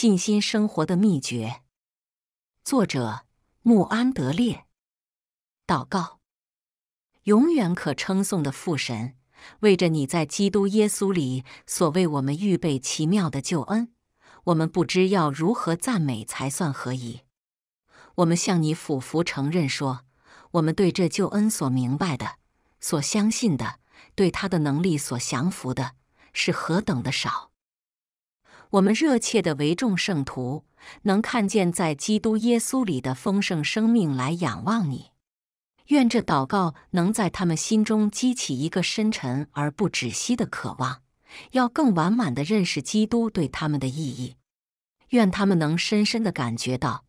信心生活的秘诀，作者穆安德烈。祷告：永远可称颂的父神，为着你在基督耶稣里所为我们预备奇妙的救恩，我们不知要如何赞美才算何宜。我们向你俯伏承认说，我们对这救恩所明白的、所相信的，对他的能力所降服的，是何等的少。我们热切的为众圣徒能看见在基督耶稣里的丰盛生命来仰望你，愿这祷告能在他们心中激起一个深沉而不止息的渴望，要更完满的认识基督对他们的意义。愿他们能深深的感觉到，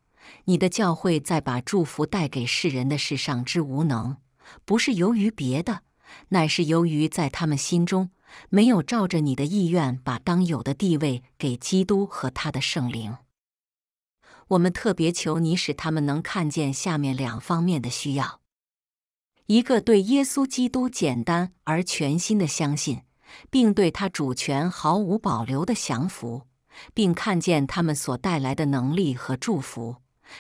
你的教会在把祝福带给世人的世上之无能，不是由于别的，乃是由于在他们心中。没有照着你的意愿把当有的地位给基督和他的圣灵。我们特别求你使他们能看见下面两方面的需要：一个对耶稣基督简单而全新的相信，并对他主权毫无保留的降服，并看见他们所带来的能力和祝福，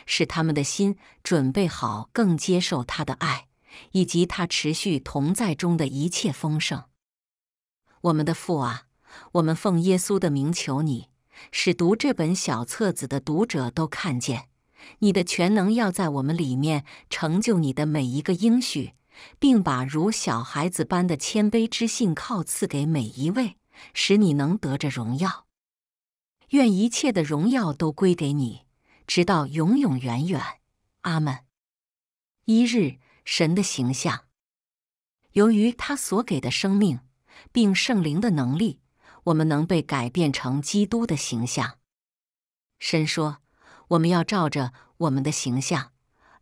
使他们的心准备好更接受他的爱，以及他持续同在中的一切丰盛。我们的父啊，我们奉耶稣的名求你，使读这本小册子的读者都看见你的全能，要在我们里面成就你的每一个应许，并把如小孩子般的谦卑之信靠赐给每一位，使你能得着荣耀。愿一切的荣耀都归给你，直到永永远远。阿门。一日，神的形象，由于他所给的生命。并圣灵的能力，我们能被改变成基督的形象。神说：“我们要照着我们的形象，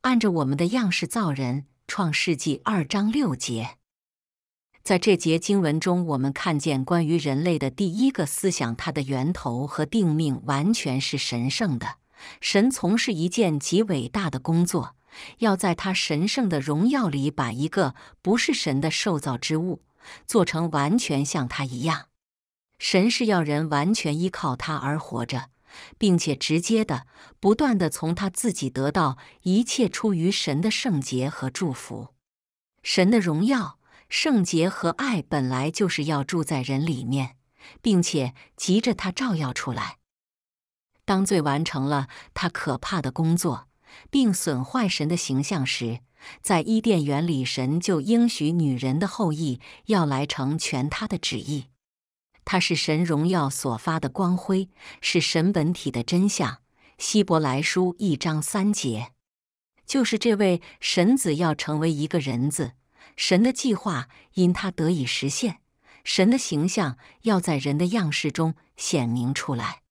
按着我们的样式造人。”创世纪二章六节，在这节经文中，我们看见关于人类的第一个思想，它的源头和定命完全是神圣的。神从事一件极伟大的工作，要在他神圣的荣耀里，把一个不是神的受造之物。做成完全像他一样，神是要人完全依靠他而活着，并且直接的、不断的从他自己得到一切出于神的圣洁和祝福。神的荣耀、圣洁和爱本来就是要住在人里面，并且急着他照耀出来。当罪完成了他可怕的工作，并损坏神的形象时。在伊甸园里，神就应许女人的后裔要来成全他的旨意。他是神荣耀所发的光辉，是神本体的真相。希伯来书一章三节，就是这位神子要成为一个人子，神的计划因他得以实现，神的形象要在人的样式中显明出来。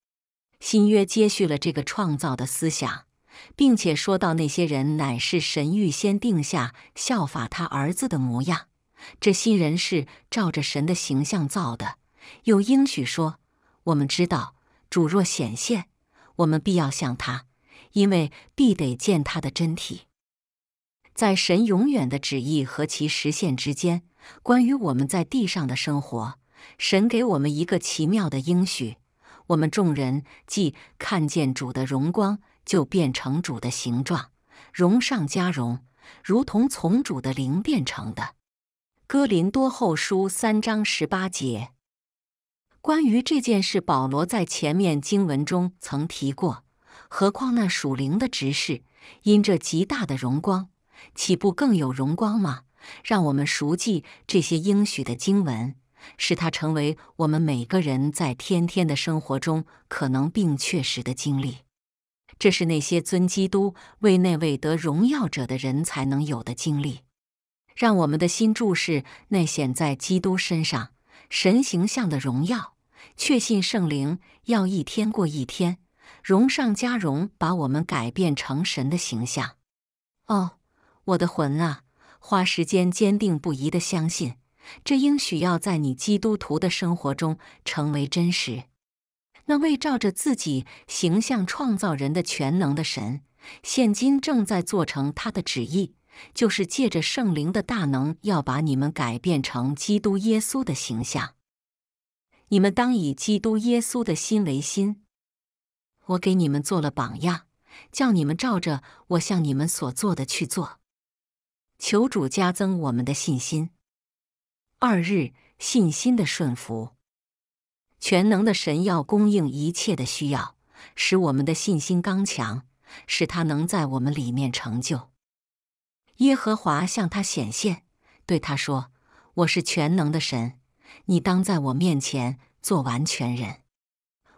新约接续了这个创造的思想。并且说到那些人乃是神预先定下效法他儿子的模样，这些人是照着神的形象造的。又应许说，我们知道主若显现，我们必要像他，因为必得见他的真体。在神永远的旨意和其实现之间，关于我们在地上的生活，神给我们一个奇妙的应许：我们众人既看见主的荣光。就变成主的形状，荣上加荣，如同从主的灵变成的。哥林多后书三章十八节，关于这件事，保罗在前面经文中曾提过。何况那属灵的执事，因这极大的荣光，岂不更有荣光吗？让我们熟记这些应许的经文，使它成为我们每个人在天天的生活中可能并确实的经历。这是那些尊基督为那位得荣耀者的人才能有的经历。让我们的心注视那显在基督身上神形象的荣耀，确信圣灵要一天过一天，荣上加荣，把我们改变成神的形象。哦，我的魂啊，花时间坚定不移的相信，这应许要在你基督徒的生活中成为真实。那位照着自己形象创造人的全能的神，现今正在做成他的旨意，就是借着圣灵的大能，要把你们改变成基督耶稣的形象。你们当以基督耶稣的心为心。我给你们做了榜样，叫你们照着我向你们所做的去做。求主加增我们的信心。二日，信心的顺服。全能的神要供应一切的需要，使我们的信心刚强，使他能在我们里面成就。耶和华向他显现，对他说：“我是全能的神，你当在我面前做完全人，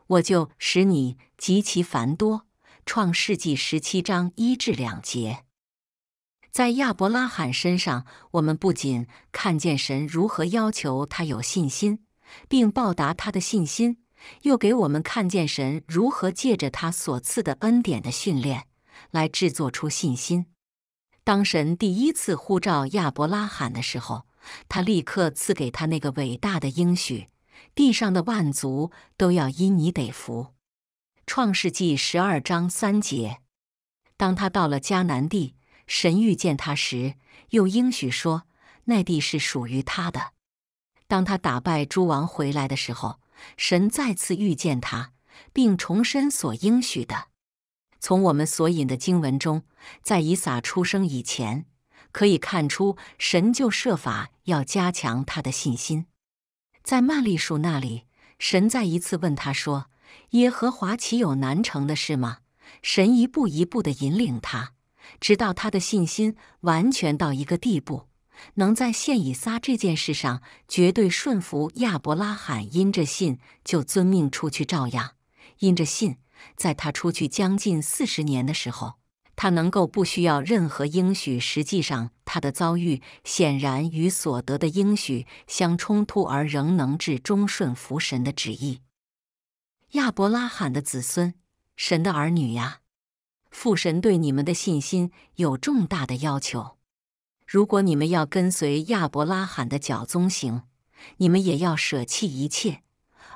我就使你极其繁多。”创世纪十七章一至两节，在亚伯拉罕身上，我们不仅看见神如何要求他有信心。并报答他的信心，又给我们看见神如何借着他所赐的恩典的训练来制作出信心。当神第一次呼召亚伯拉罕的时候，他立刻赐给他那个伟大的应许：地上的万族都要因你得福。创世纪十二章三节。当他到了迦南地，神遇见他时，又应许说：“那地是属于他的。”当他打败诸王回来的时候，神再次遇见他，并重申所应许的。从我们所引的经文中，在以撒出生以前，可以看出神就设法要加强他的信心。在曼利树那里，神再一次问他说：“耶和华岂有难成的事吗？”神一步一步的引领他，直到他的信心完全到一个地步。能在献以撒这件事上绝对顺服亚伯拉罕，因这信就遵命出去照样；因着信，在他出去将近四十年的时候，他能够不需要任何应许。实际上，他的遭遇显然与所得的应许相冲突，而仍能至忠顺服神的旨意。亚伯拉罕的子孙，神的儿女呀，父神对你们的信心有重大的要求。如果你们要跟随亚伯拉罕的脚踪行，你们也要舍弃一切，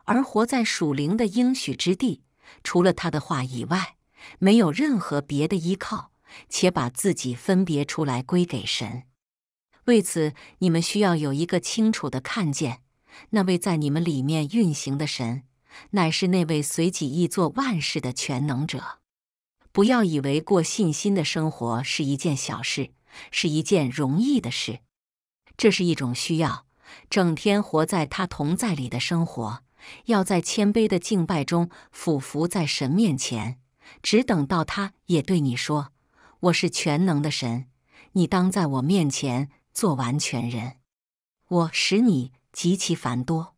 而活在属灵的应许之地。除了他的话以外，没有任何别的依靠，且把自己分别出来归给神。为此，你们需要有一个清楚的看见，那位在你们里面运行的神，乃是那位随己意做万事的全能者。不要以为过信心的生活是一件小事。是一件容易的事，这是一种需要整天活在他同在里的生活，要在谦卑的敬拜中俯伏在神面前，只等到他也对你说：“我是全能的神，你当在我面前做完全人，我使你极其繁多。”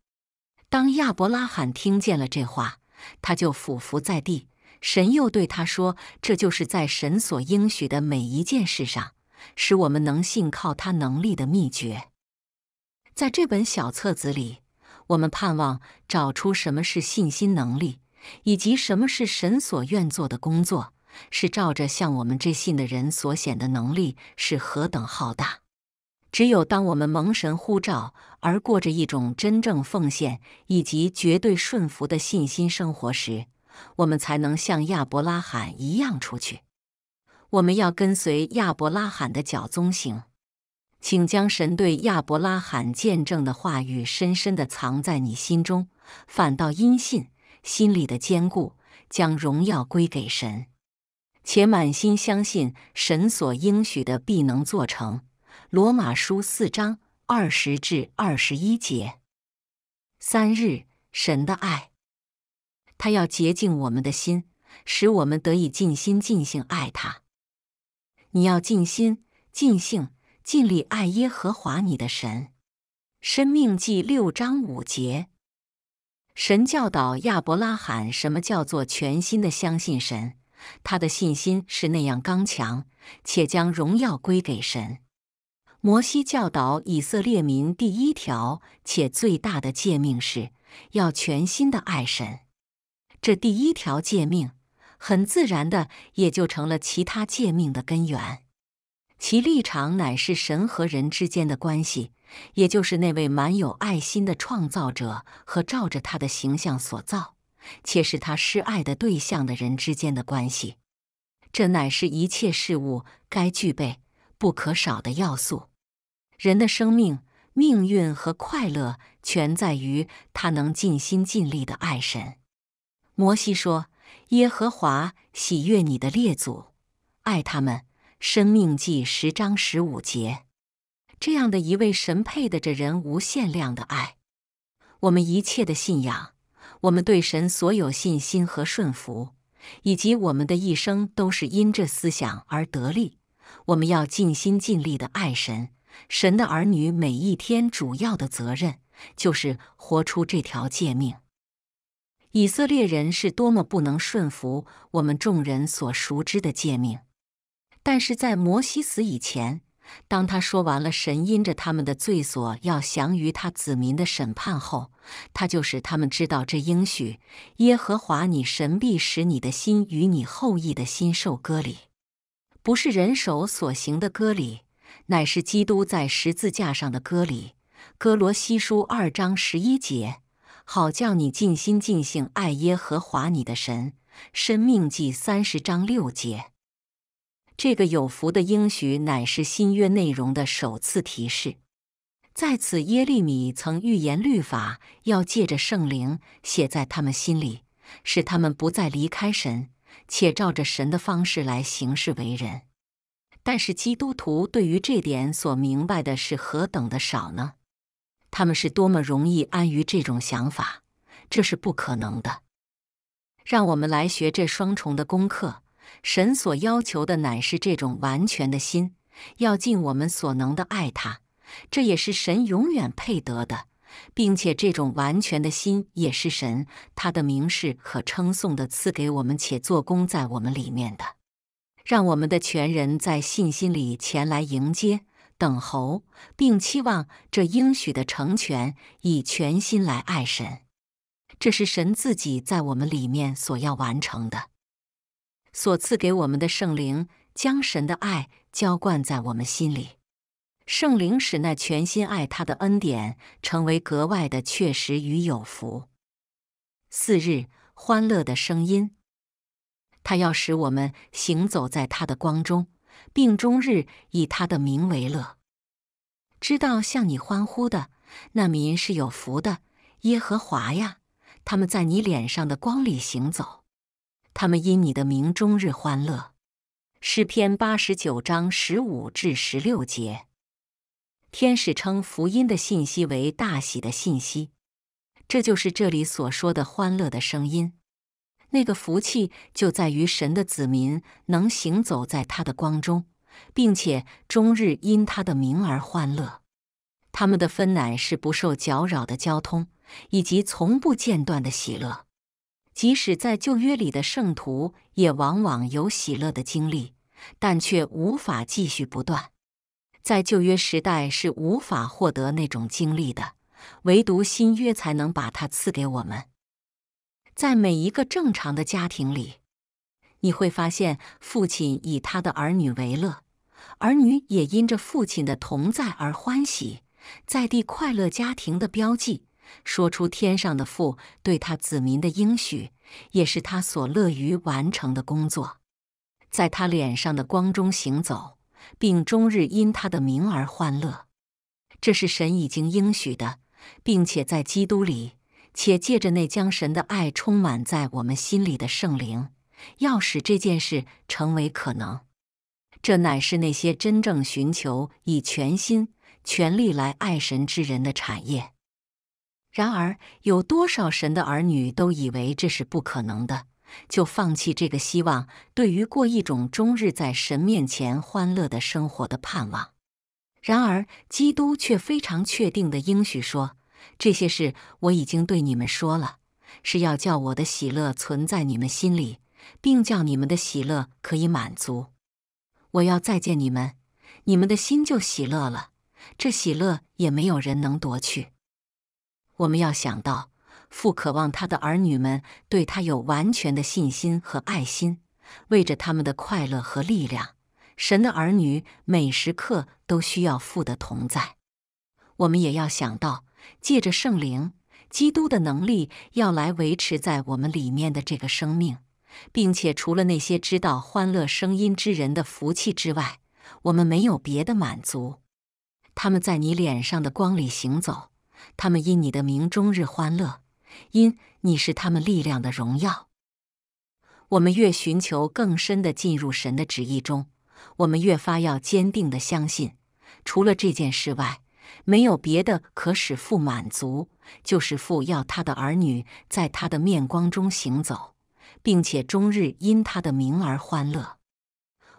当亚伯拉罕听见了这话，他就俯伏在地。神又对他说：“这就是在神所应许的每一件事上。”使我们能信靠他能力的秘诀，在这本小册子里，我们盼望找出什么是信心能力，以及什么是神所愿做的工作，是照着向我们这信的人所显的能力是何等浩大。只有当我们蒙神呼召而过着一种真正奉献以及绝对顺服的信心生活时，我们才能像亚伯拉罕一样出去。我们要跟随亚伯拉罕的脚踪行，请将神对亚伯拉罕见证的话语深深的藏在你心中，反倒因信心里的坚固，将荣耀归给神，且满心相信神所应许的必能做成。罗马书四章二十至二十一节。三日神的爱，他要洁净我们的心，使我们得以尽心尽性爱他。你要尽心、尽性、尽力爱耶和华你的神。申命记六章五节。神教导亚伯拉罕什么叫做全心的相信神，他的信心是那样刚强，且将荣耀归给神。摩西教导以色列民第一条，且最大的诫命是要全心的爱神。这第一条诫命。很自然的，也就成了其他借命的根源。其立场乃是神和人之间的关系，也就是那位满有爱心的创造者和照着他的形象所造，且是他施爱的对象的人之间的关系。这乃是一切事物该具备、不可少的要素。人的生命、命运和快乐，全在于他能尽心尽力的爱神。摩西说。耶和华喜悦你的列祖，爱他们。生命记十章十五节，这样的一位神配得着人无限量的爱。我们一切的信仰，我们对神所有信心和顺服，以及我们的一生，都是因这思想而得力。我们要尽心尽力的爱神。神的儿女每一天主要的责任，就是活出这条诫命。以色列人是多么不能顺服我们众人所熟知的诫命，但是在摩西死以前，当他说完了神因着他们的罪所要降于他子民的审判后，他就使他们知道这应许：耶和华你神必使你的心与你后裔的心受割礼，不是人手所行的割礼，乃是基督在十字架上的割礼。哥罗西书二章十一节。好叫你尽心尽性爱耶和华你的神。申命记三十章六节，这个有福的应许乃是新约内容的首次提示。在此，耶利米曾预言律法要借着圣灵写在他们心里，使他们不再离开神，且照着神的方式来行事为人。但是基督徒对于这点所明白的是何等的少呢？他们是多么容易安于这种想法，这是不可能的。让我们来学这双重的功课。神所要求的乃是这种完全的心，要尽我们所能的爱他。这也是神永远配得的，并且这种完全的心也是神他的名是可称颂的赐给我们且做工在我们里面的。让我们的全人在信心里前来迎接。等候，并期望这应许的成全，以全心来爱神。这是神自己在我们里面所要完成的，所赐给我们的圣灵将神的爱浇灌在我们心里。圣灵使那全心爱他的恩典成为格外的确实与有福。四日欢乐的声音，他要使我们行走在他的光中。病终日以他的名为乐，知道向你欢呼的那民是有福的，耶和华呀，他们在你脸上的光里行走，他们因你的名终日欢乐。诗篇八十九章十五至十六节，天使称福音的信息为大喜的信息，这就是这里所说的欢乐的声音。那个福气就在于神的子民能行走在他的光中，并且终日因他的名而欢乐。他们的分乃是不受搅扰的交通，以及从不间断的喜乐。即使在旧约里的圣徒，也往往有喜乐的经历，但却无法继续不断。在旧约时代是无法获得那种经历的，唯独新约才能把它赐给我们。在每一个正常的家庭里，你会发现父亲以他的儿女为乐，儿女也因着父亲的同在而欢喜。在地快乐家庭的标记，说出天上的父对他子民的应许，也是他所乐于完成的工作。在他脸上的光中行走，并终日因他的名而欢乐，这是神已经应许的，并且在基督里。且借着那将神的爱充满在我们心里的圣灵，要使这件事成为可能。这乃是那些真正寻求以全心、全力来爱神之人的产业。然而，有多少神的儿女都以为这是不可能的，就放弃这个希望，对于过一种终日在神面前欢乐的生活的盼望。然而，基督却非常确定的应许说。这些事我已经对你们说了，是要叫我的喜乐存在你们心里，并叫你们的喜乐可以满足。我要再见你们，你们的心就喜乐了，这喜乐也没有人能夺去。我们要想到父渴望他的儿女们对他有完全的信心和爱心，为着他们的快乐和力量。神的儿女每时刻都需要父的同在。我们也要想到。借着圣灵、基督的能力，要来维持在我们里面的这个生命，并且除了那些知道欢乐声音之人的福气之外，我们没有别的满足。他们在你脸上的光里行走，他们因你的名终日欢乐，因你是他们力量的荣耀。我们越寻求更深的进入神的旨意中，我们越发要坚定的相信，除了这件事外。没有别的可使父满足，就是父要他的儿女在他的面光中行走，并且终日因他的名而欢乐。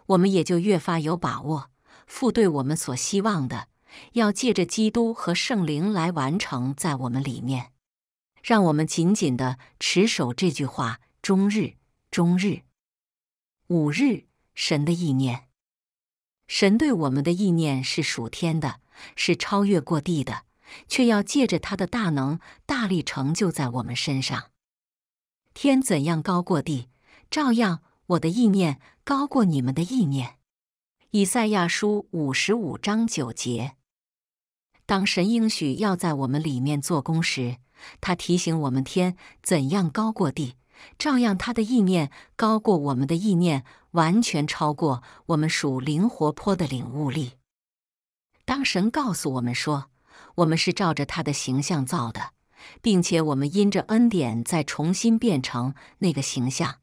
我们也就越发有把握，父对我们所希望的，要借着基督和圣灵来完成在我们里面。让我们紧紧的持守这句话：终日，终日，五日。神的意念，神对我们的意念是属天的。是超越过地的，却要借着他的大能大力成就在我们身上。天怎样高过地，照样我的意念高过你们的意念。以赛亚书五十五章九节，当神应许要在我们里面做工时，他提醒我们：天怎样高过地，照样他的意念高过我们的意念，完全超过我们属灵活泼的领悟力。当神告诉我们说，我们是照着他的形象造的，并且我们因着恩典再重新变成那个形象。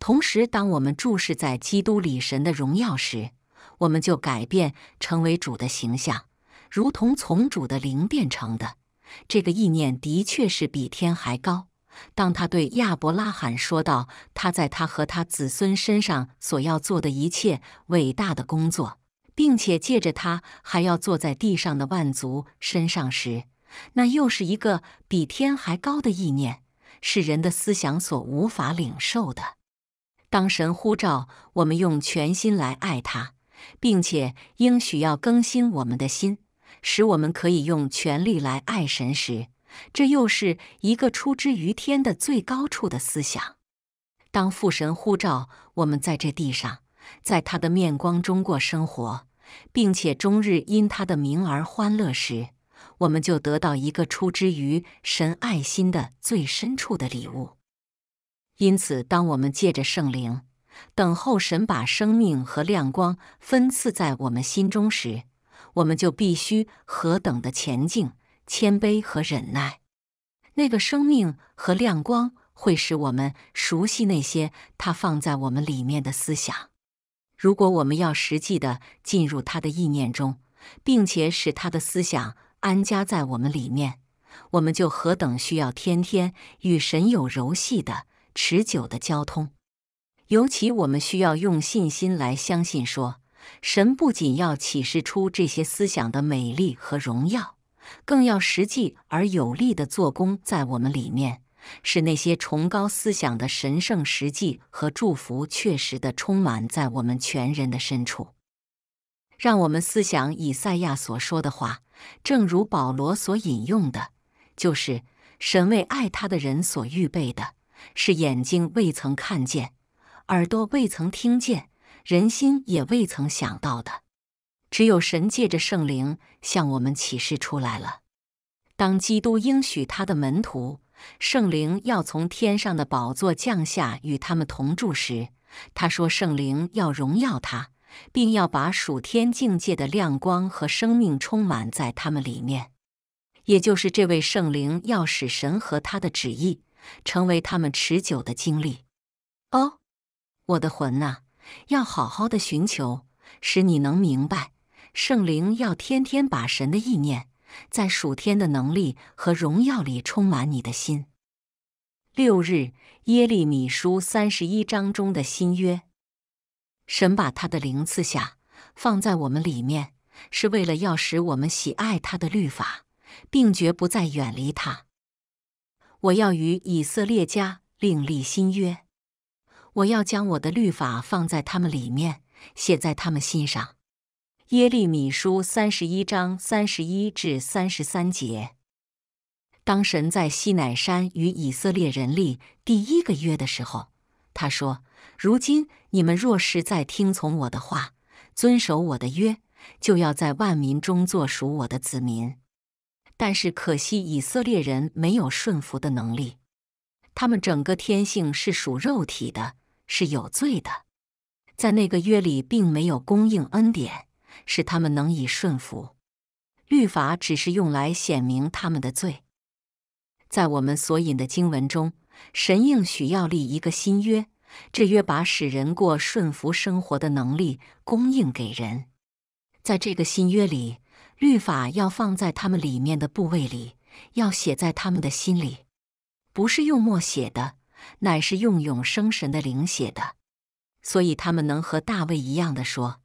同时，当我们注视在基督里神的荣耀时，我们就改变成为主的形象，如同从主的灵变成的。这个意念的确是比天还高。当他对亚伯拉罕说到他在他和他子孙身上所要做的一切伟大的工作。并且借着他还要坐在地上的万族身上时，那又是一个比天还高的意念，是人的思想所无法领受的。当神呼召我们用全心来爱他，并且应许要更新我们的心，使我们可以用全力来爱神时，这又是一个出之于天的最高处的思想。当父神呼召我们在这地上，在他的面光中过生活，并且终日因他的名而欢乐时，我们就得到一个出之于神爱心的最深处的礼物。因此，当我们借着圣灵等候神把生命和亮光分赐在我们心中时，我们就必须何等的前进、谦卑和忍耐。那个生命和亮光会使我们熟悉那些他放在我们里面的思想。如果我们要实际的进入他的意念中，并且使他的思想安家在我们里面，我们就何等需要天天与神有柔细的、持久的交通。尤其我们需要用信心来相信，说神不仅要启示出这些思想的美丽和荣耀，更要实际而有力的做工在我们里面。是那些崇高思想的神圣实际和祝福，确实的充满在我们全人的深处。让我们思想以赛亚所说的话，正如保罗所引用的，就是神为爱他的人所预备的，是眼睛未曾看见，耳朵未曾听见，人心也未曾想到的。只有神借着圣灵向我们启示出来了。当基督应许他的门徒。圣灵要从天上的宝座降下，与他们同住时，他说：“圣灵要荣耀他，并要把属天境界的亮光和生命充满在他们里面。”也就是这位圣灵要使神和他的旨意成为他们持久的经历。哦，我的魂呐，要好好的寻求，使你能明白，圣灵要天天把神的意念。在属天的能力和荣耀里充满你的心。六日耶利米书三十一章中的新约，神把他的灵赐下，放在我们里面，是为了要使我们喜爱他的律法，并绝不再远离他。我要与以色列家另立新约，我要将我的律法放在他们里面，写在他们心上。耶利米书三十一章三十一至三十三节，当神在西乃山与以色列人立第一个约的时候，他说：“如今你们若是再听从我的话，遵守我的约，就要在万民中做属我的子民。”但是可惜，以色列人没有顺服的能力，他们整个天性是属肉体的，是有罪的，在那个约里并没有供应恩典。使他们能以顺服，律法只是用来显明他们的罪。在我们所引的经文中，神应许要立一个新约，这约把使人过顺服生活的能力供应给人。在这个新约里，律法要放在他们里面的部位里，要写在他们的心里，不是用墨写的，乃是用永生神的灵写的。所以他们能和大卫一样的说：“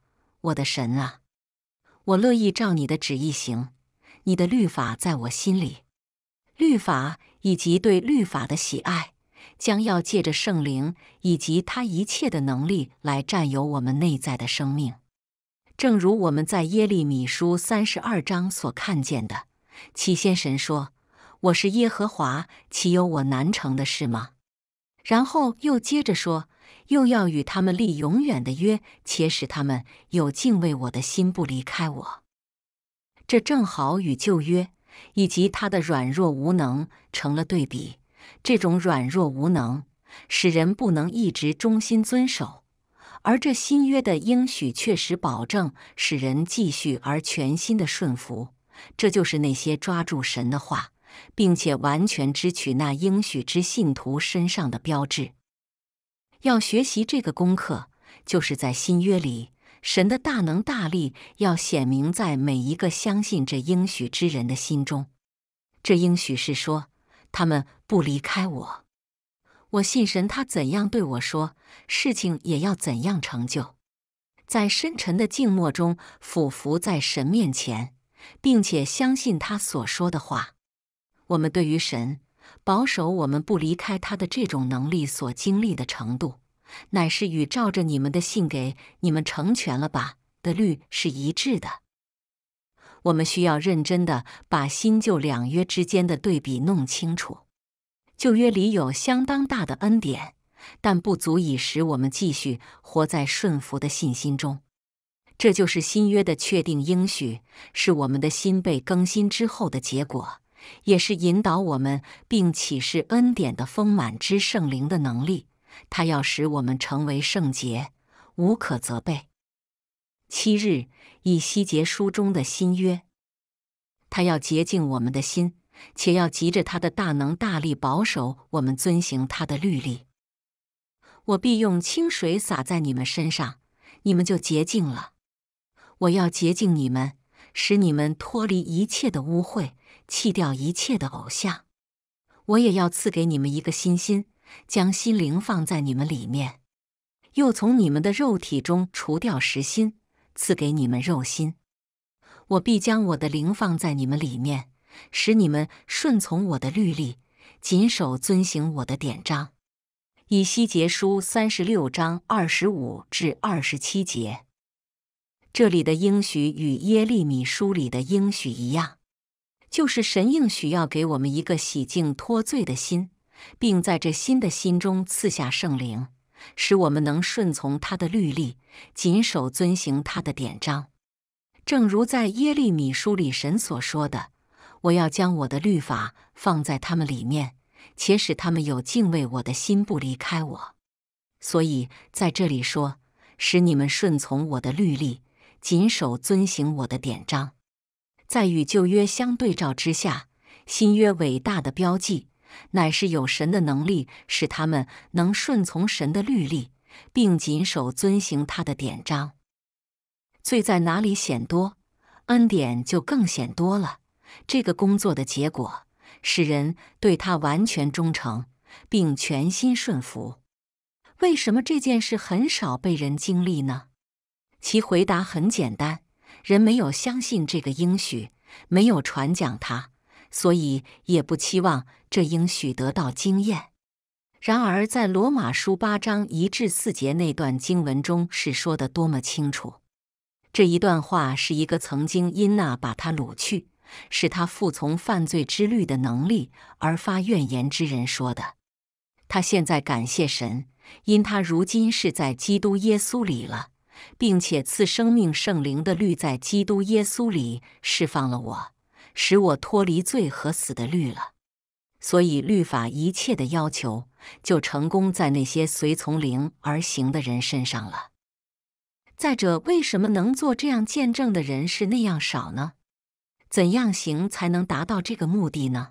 我的神啊！”我乐意照你的旨意行，你的律法在我心里，律法以及对律法的喜爱，将要借着圣灵以及他一切的能力来占有我们内在的生命。正如我们在耶利米书三十二章所看见的，启先神说：“我是耶和华，岂有我难成的事吗？”然后又接着说。又要与他们立永远的约，且使他们有敬畏我的心，不离开我。这正好与旧约以及他的软弱无能成了对比。这种软弱无能使人不能一直忠心遵守，而这新约的应许确实保证使人继续而全新的顺服。这就是那些抓住神的话，并且完全支取那应许之信徒身上的标志。要学习这个功课，就是在新约里，神的大能大力要显明在每一个相信这应许之人的心中。这应许是说，他们不离开我，我信神，他怎样对我说，事情也要怎样成就。在深沉的静默中俯伏在神面前，并且相信他所说的话。我们对于神。保守我们不离开他的这种能力所经历的程度，乃是与照着你们的信给你们成全了吧的律是一致的。我们需要认真地把新旧两约之间的对比弄清楚。旧约里有相当大的恩典，但不足以使我们继续活在顺服的信心中。这就是新约的确定应许，是我们的心被更新之后的结果。也是引导我们并启示恩典的丰满之圣灵的能力，他要使我们成为圣洁，无可责备。七日以西结书中的新约，他要洁净我们的心，且要急着他的大能大力保守我们遵行他的律例。我必用清水洒在你们身上，你们就洁净了。我要洁净你们，使你们脱离一切的污秽。弃掉一切的偶像，我也要赐给你们一个心心，将心灵放在你们里面，又从你们的肉体中除掉实心，赐给你们肉心。我必将我的灵放在你们里面，使你们顺从我的律例，谨守遵行我的典章。以西结书三十六章二十五至二十七节，这里的应许与耶利米书里的应许一样。就是神应许要给我们一个洗净脱罪的心，并在这新的心中赐下圣灵，使我们能顺从他的律例，谨守遵行他的典章。正如在耶利米书里神所说的：“我要将我的律法放在他们里面，且使他们有敬畏我的心，不离开我。”所以在这里说：“使你们顺从我的律例，谨守遵行我的典章。”在与旧约相对照之下，新约伟大的标记，乃是有神的能力使他们能顺从神的律例，并谨守遵行他的典章。罪在哪里显多，恩典就更显多了。这个工作的结果，使人对他完全忠诚，并全心顺服。为什么这件事很少被人经历呢？其回答很简单。人没有相信这个应许，没有传讲他，所以也不期望这应许得到经验。然而，在罗马书八章一至四节那段经文中是说的多么清楚！这一段话是一个曾经因那把他掳去，使他服从犯罪之律的能力而发怨言之人说的。他现在感谢神，因他如今是在基督耶稣里了。并且赐生命圣灵的律在基督耶稣里释放了我，使我脱离罪和死的律了。所以律法一切的要求就成功在那些随从灵而行的人身上了。再者，为什么能做这样见证的人是那样少呢？怎样行才能达到这个目的呢？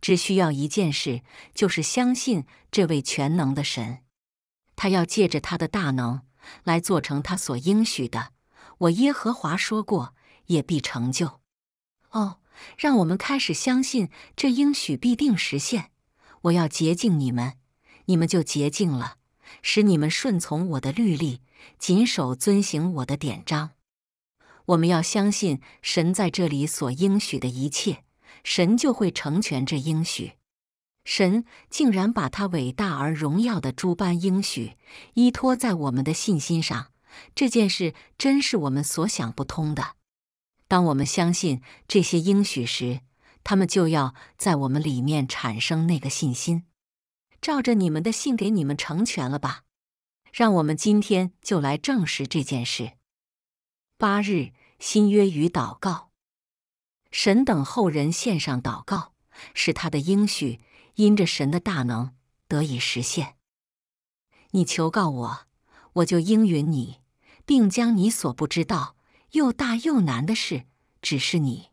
只需要一件事，就是相信这位全能的神。他要借着他的大能。来做成他所应许的，我耶和华说过，也必成就。哦，让我们开始相信这应许必定实现。我要洁净你们，你们就洁净了，使你们顺从我的律例，谨守遵行我的典章。我们要相信神在这里所应许的一切，神就会成全这应许。神竟然把他伟大而荣耀的诸般应许依托在我们的信心上，这件事真是我们所想不通的。当我们相信这些应许时，他们就要在我们里面产生那个信心。照着你们的信，给你们成全了吧。让我们今天就来证实这件事。八日新约与祷告，神等后人献上祷告，是他的应许。因着神的大能得以实现，你求告我，我就应允你，并将你所不知道、又大又难的事指示你。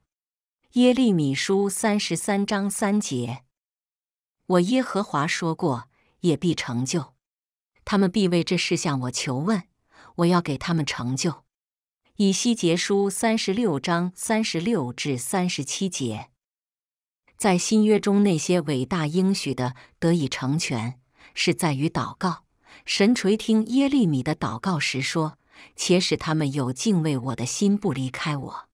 耶利米书三十三章三节，我耶和华说过，也必成就。他们必为这事向我求问，我要给他们成就。以西结书三十六章三十六至三十七节。在新约中，那些伟大应许的得以成全，是在于祷告。神垂听耶利米的祷告时说：“且使他们有敬畏我的心，不离开我。”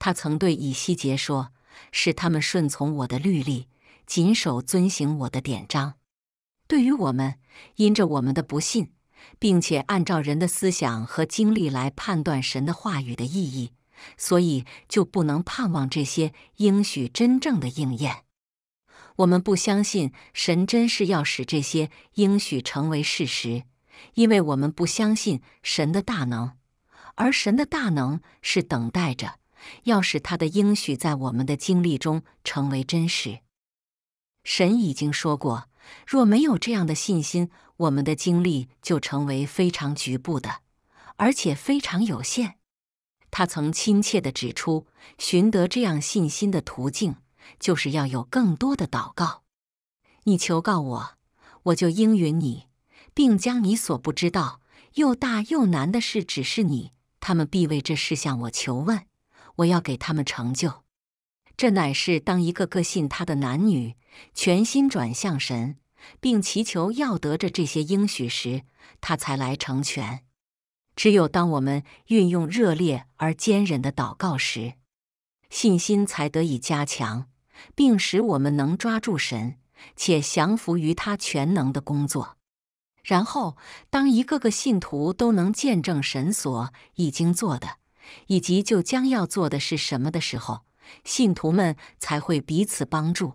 他曾对以西结说：“使他们顺从我的律例，谨守遵行我的典章。”对于我们，因着我们的不信，并且按照人的思想和经历来判断神的话语的意义。所以就不能盼望这些应许真正的应验。我们不相信神真是要使这些应许成为事实，因为我们不相信神的大能，而神的大能是等待着要使他的应许在我们的经历中成为真实。神已经说过，若没有这样的信心，我们的经历就成为非常局部的，而且非常有限。他曾亲切地指出，寻得这样信心的途径，就是要有更多的祷告。你求告我，我就应允你，并将你所不知道、又大又难的事指示你。他们必为这事向我求问，我要给他们成就。这乃是当一个个信他的男女，全心转向神，并祈求要得着这些应许时，他才来成全。只有当我们运用热烈而坚忍的祷告时，信心才得以加强，并使我们能抓住神且降服于他全能的工作。然后，当一个个信徒都能见证神所已经做的以及就将要做的是什么的时候，信徒们才会彼此帮助，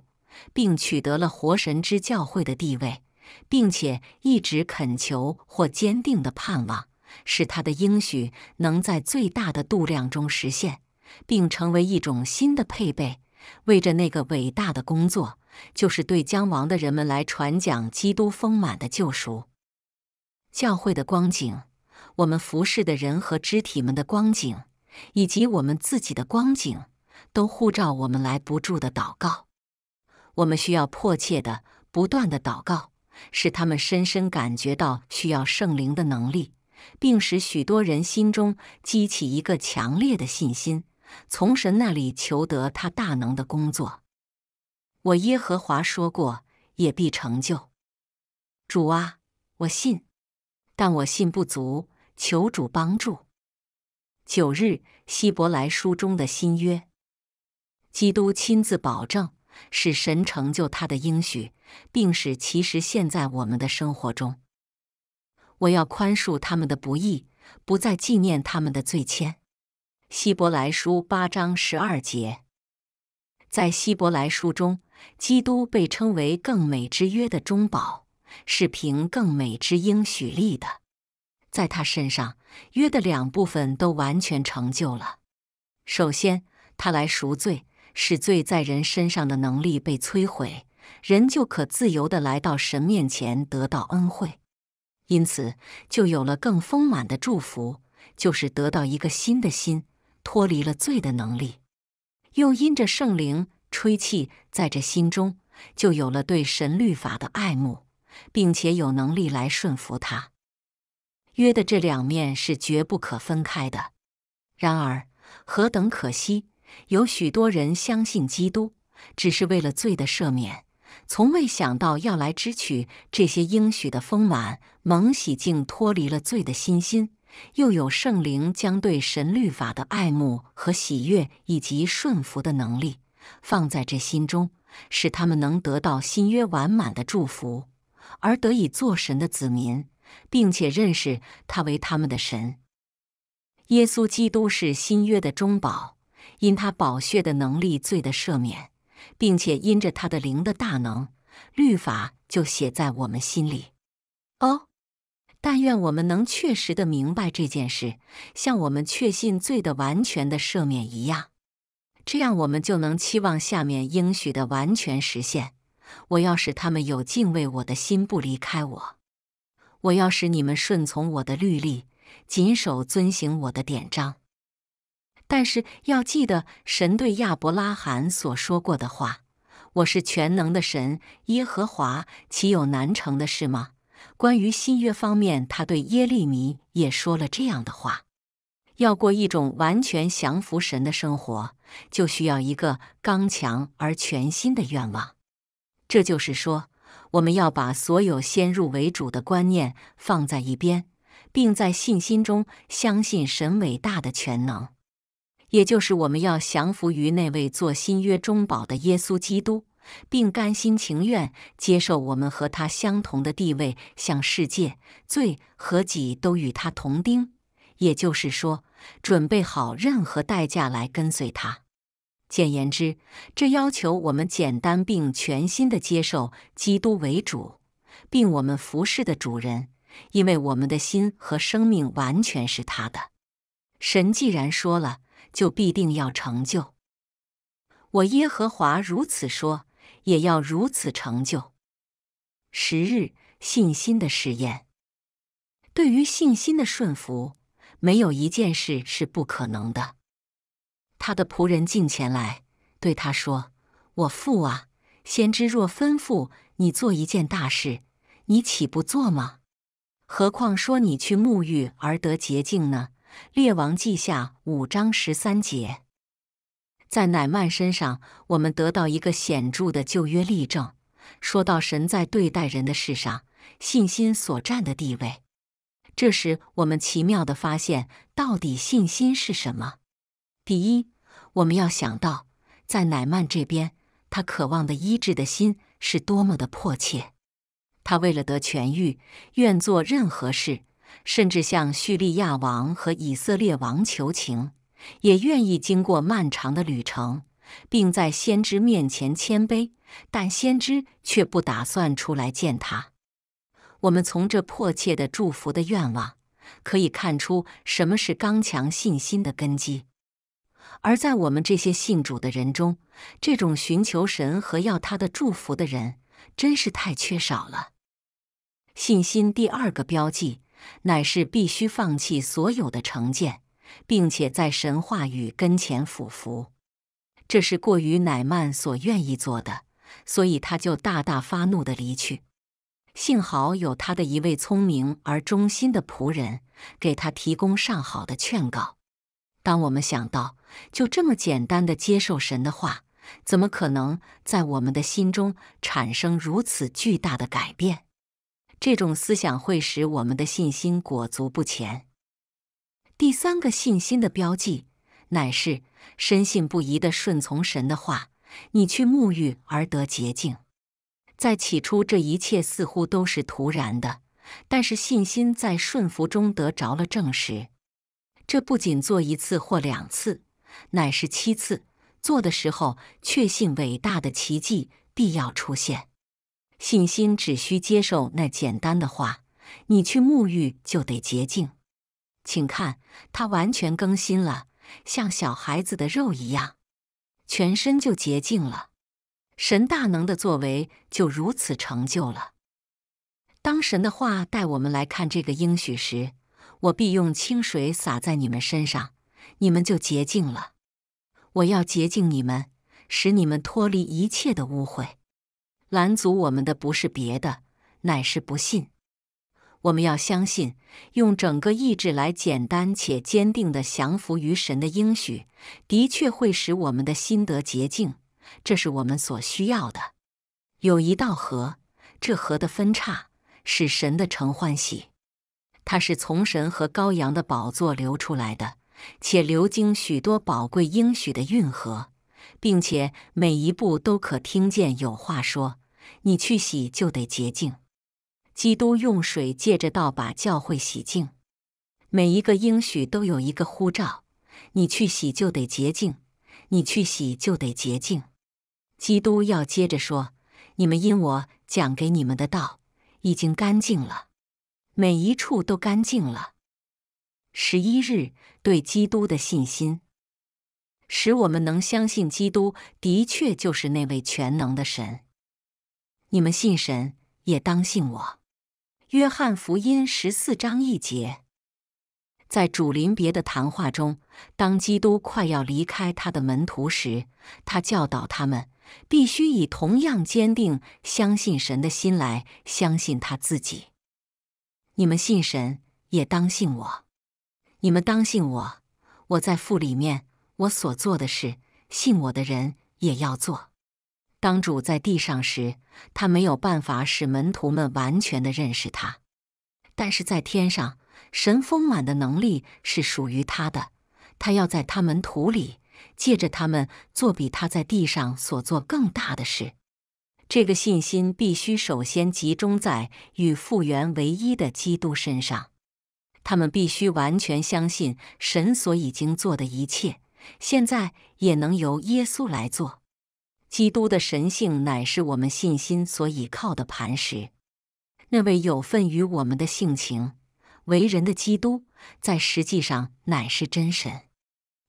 并取得了活神之教会的地位，并且一直恳求或坚定的盼望。使他的应许能在最大的度量中实现，并成为一种新的配备，为着那个伟大的工作，就是对将亡的人们来传讲基督丰满的救赎。教会的光景，我们服侍的人和肢体们的光景，以及我们自己的光景，都护照我们来不住的祷告。我们需要迫切的、不断的祷告，使他们深深感觉到需要圣灵的能力。并使许多人心中激起一个强烈的信心，从神那里求得他大能的工作。我耶和华说过，也必成就。主啊，我信，但我信不足，求主帮助。九日希伯来书中的新约，基督亲自保证，使神成就他的应许，并使其实现在我们的生活中。我要宽恕他们的不义，不再纪念他们的罪愆。希伯来书八章十二节，在希伯来书中，基督被称为更美之约的中保，是凭更美之应许立的。在他身上，约的两部分都完全成就了。首先，他来赎罪，使罪在人身上的能力被摧毁，人就可自由的来到神面前，得到恩惠。因此，就有了更丰满的祝福，就是得到一个新的心，脱离了罪的能力。又因着圣灵吹气在这心中，就有了对神律法的爱慕，并且有能力来顺服他。约的这两面是绝不可分开的。然而，何等可惜，有许多人相信基督，只是为了罪的赦免。从未想到要来支取这些应许的丰满，蒙洗净脱离了罪的心心，又有圣灵将对神律法的爱慕和喜悦，以及顺服的能力放在这心中，使他们能得到新约完满的祝福，而得以做神的子民，并且认识他为他们的神。耶稣基督是新约的中保，因他宝血的能力，罪的赦免。并且因着他的灵的大能，律法就写在我们心里。哦，但愿我们能确实的明白这件事，像我们确信罪的完全的赦免一样，这样我们就能期望下面应许的完全实现。我要使他们有敬畏我的心不离开我，我要使你们顺从我的律例，谨守遵行我的典章。但是要记得神对亚伯拉罕所说过的话：“我是全能的神，耶和华岂有难成的事吗？”关于新约方面，他对耶利米也说了这样的话：“要过一种完全降服神的生活，就需要一个刚强而全新的愿望。”这就是说，我们要把所有先入为主的观念放在一边，并在信心中相信神伟大的全能。也就是我们要降服于那位做新约中宝的耶稣基督，并甘心情愿接受我们和他相同的地位，向世界、罪和己都与他同钉。也就是说，准备好任何代价来跟随他。简言之，这要求我们简单并全心的接受基督为主，并我们服侍的主人，因为我们的心和生命完全是他的。神既然说了。就必定要成就。我耶和华如此说，也要如此成就。十日信心的试验，对于信心的顺服，没有一件事是不可能的。他的仆人进前来，对他说：“我父啊，先知若吩咐你做一件大事，你岂不做吗？何况说你去沐浴而得洁净呢？”列王记下五章十三节，在乃曼身上，我们得到一个显著的旧约例证。说到神在对待人的事上，信心所占的地位，这时我们奇妙的发现，到底信心是什么？第一，我们要想到，在乃曼这边，他渴望的医治的心是多么的迫切，他为了得痊愈，愿做任何事。甚至向叙利亚王和以色列王求情，也愿意经过漫长的旅程，并在先知面前谦卑，但先知却不打算出来见他。我们从这迫切的祝福的愿望可以看出，什么是刚强信心的根基。而在我们这些信主的人中，这种寻求神和要他的祝福的人，真是太缺少了。信心第二个标记。乃是必须放弃所有的成见，并且在神话语跟前俯伏。这是过于乃曼所愿意做的，所以他就大大发怒的离去。幸好有他的一位聪明而忠心的仆人，给他提供上好的劝告。当我们想到就这么简单的接受神的话，怎么可能在我们的心中产生如此巨大的改变？这种思想会使我们的信心裹足不前。第三个信心的标记，乃是深信不疑的顺从神的话。你去沐浴而得洁净。在起初，这一切似乎都是徒然的；但是信心在顺服中得着了证实。这不仅做一次或两次，乃是七次。做的时候，确信伟大的奇迹必要出现。信心只需接受那简单的话，你去沐浴就得洁净。请看，它完全更新了，像小孩子的肉一样，全身就洁净了。神大能的作为就如此成就了。当神的话带我们来看这个应许时，我必用清水洒在你们身上，你们就洁净了。我要洁净你们，使你们脱离一切的污秽。拦阻我们的不是别的，乃是不信。我们要相信，用整个意志来简单且坚定地降服于神的应许，的确会使我们的心得洁净。这是我们所需要的。有一道河，这河的分岔使神的诚欢喜，它是从神和羔羊的宝座流出来的，且流经许多宝贵应许的运河。并且每一步都可听见有话说：“你去洗就得洁净。”基督用水借着道把教会洗净。每一个应许都有一个呼召，你去洗就得洁净，你去洗就得洁净。基督要接着说：“你们因我讲给你们的道已经干净了，每一处都干净了。”十一日对基督的信心。使我们能相信基督的确就是那位全能的神。你们信神，也当信我。约翰福音十四章一节，在主临别的谈话中，当基督快要离开他的门徒时，他教导他们必须以同样坚定相信神的心来相信他自己。你们信神，也当信我。你们当信我，我在父里面。我所做的事，信我的人也要做。当主在地上时，他没有办法使门徒们完全的认识他；但是在天上，神丰满的能力是属于他的。他要在他们土里，借着他们做比他在地上所做更大的事。这个信心必须首先集中在与复原唯一的基督身上。他们必须完全相信神所已经做的一切。现在也能由耶稣来做，基督的神性乃是我们信心所倚靠的磐石。那位有份于我们的性情、为人的基督，在实际上乃是真神。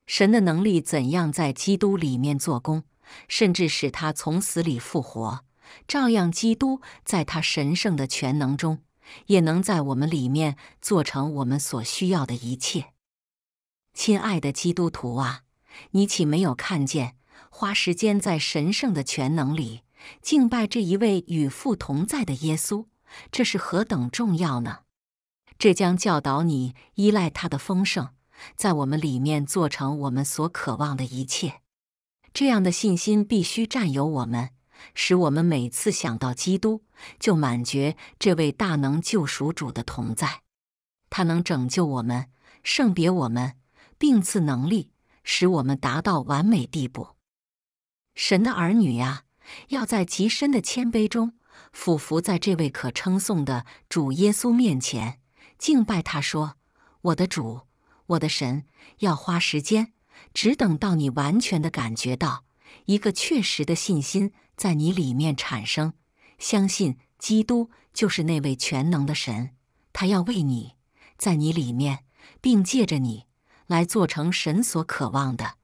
神的能力怎样在基督里面做工，甚至使他从死里复活，照样基督在他神圣的全能中，也能在我们里面做成我们所需要的一切。亲爱的基督徒啊！你岂没有看见，花时间在神圣的全能里敬拜这一位与父同在的耶稣，这是何等重要呢？这将教导你依赖他的丰盛，在我们里面做成我们所渴望的一切。这样的信心必须占有我们，使我们每次想到基督，就满觉这位大能救赎主的同在。他能拯救我们，圣别我们，并赐能力。使我们达到完美地步，神的儿女呀，要在极深的谦卑中俯伏在这位可称颂的主耶稣面前敬拜他，说：“我的主，我的神。”要花时间，只等到你完全的感觉到一个确实的信心在你里面产生，相信基督就是那位全能的神，他要为你在你里面，并借着你。来做成神所渴望的，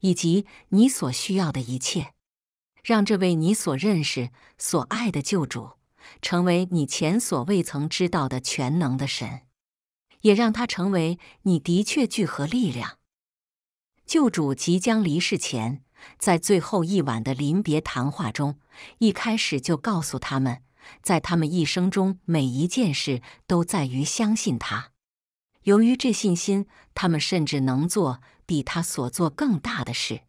以及你所需要的一切，让这位你所认识、所爱的救主，成为你前所未曾知道的全能的神，也让他成为你的确聚合力量。救主即将离世前，在最后一晚的临别谈话中，一开始就告诉他们，在他们一生中每一件事都在于相信他。由于这信心，他们甚至能做比他所做更大的事。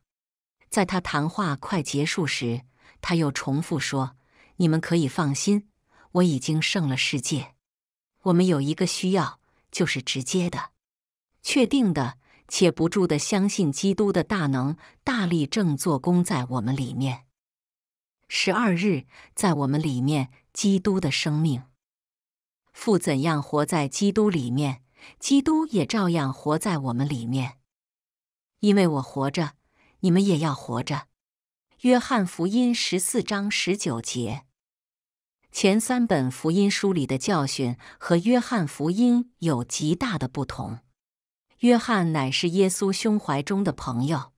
在他谈话快结束时，他又重复说：“你们可以放心，我已经胜了世界。我们有一个需要，就是直接的、确定的且不住的相信基督的大能大力正做工在我们里面。十二日，在我们里面，基督的生命，父怎样活在基督里面。”基督也照样活在我们里面，因为我活着，你们也要活着。约翰福音十四章十九节。前三本福音书里的教训和约翰福音有极大的不同。约翰乃是耶稣胸怀中的朋友，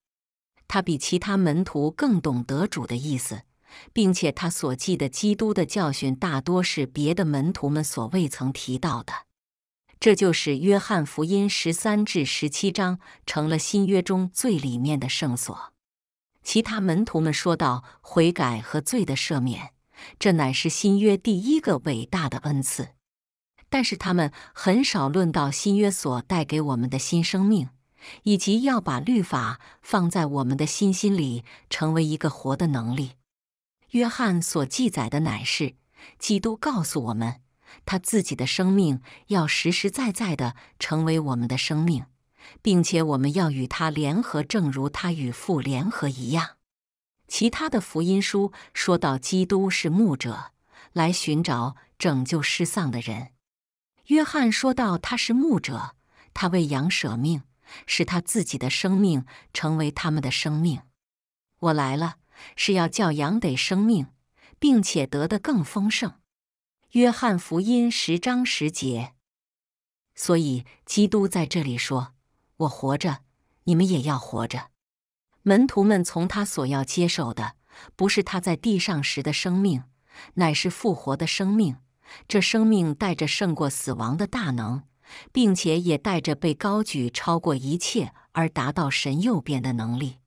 他比其他门徒更懂得主的意思，并且他所记的基督的教训大多是别的门徒们所未曾提到的。这就是约翰福音十三至十七章成了新约中最里面的圣所。其他门徒们说到悔改和罪的赦免，这乃是新约第一个伟大的恩赐。但是他们很少论到新约所带给我们的新生命，以及要把律法放在我们的心心里成为一个活的能力。约翰所记载的乃是，基督告诉我们。他自己的生命要实实在在的成为我们的生命，并且我们要与他联合，正如他与父联合一样。其他的福音书说到，基督是牧者，来寻找拯救失丧的人。约翰说到，他是牧者，他为羊舍命，使他自己的生命成为他们的生命。我来了，是要叫羊得生命，并且得的更丰盛。约翰福音十章十节，所以基督在这里说：“我活着，你们也要活着。”门徒们从他所要接受的，不是他在地上时的生命，乃是复活的生命。这生命带着胜过死亡的大能，并且也带着被高举超过一切而达到神右边的能力。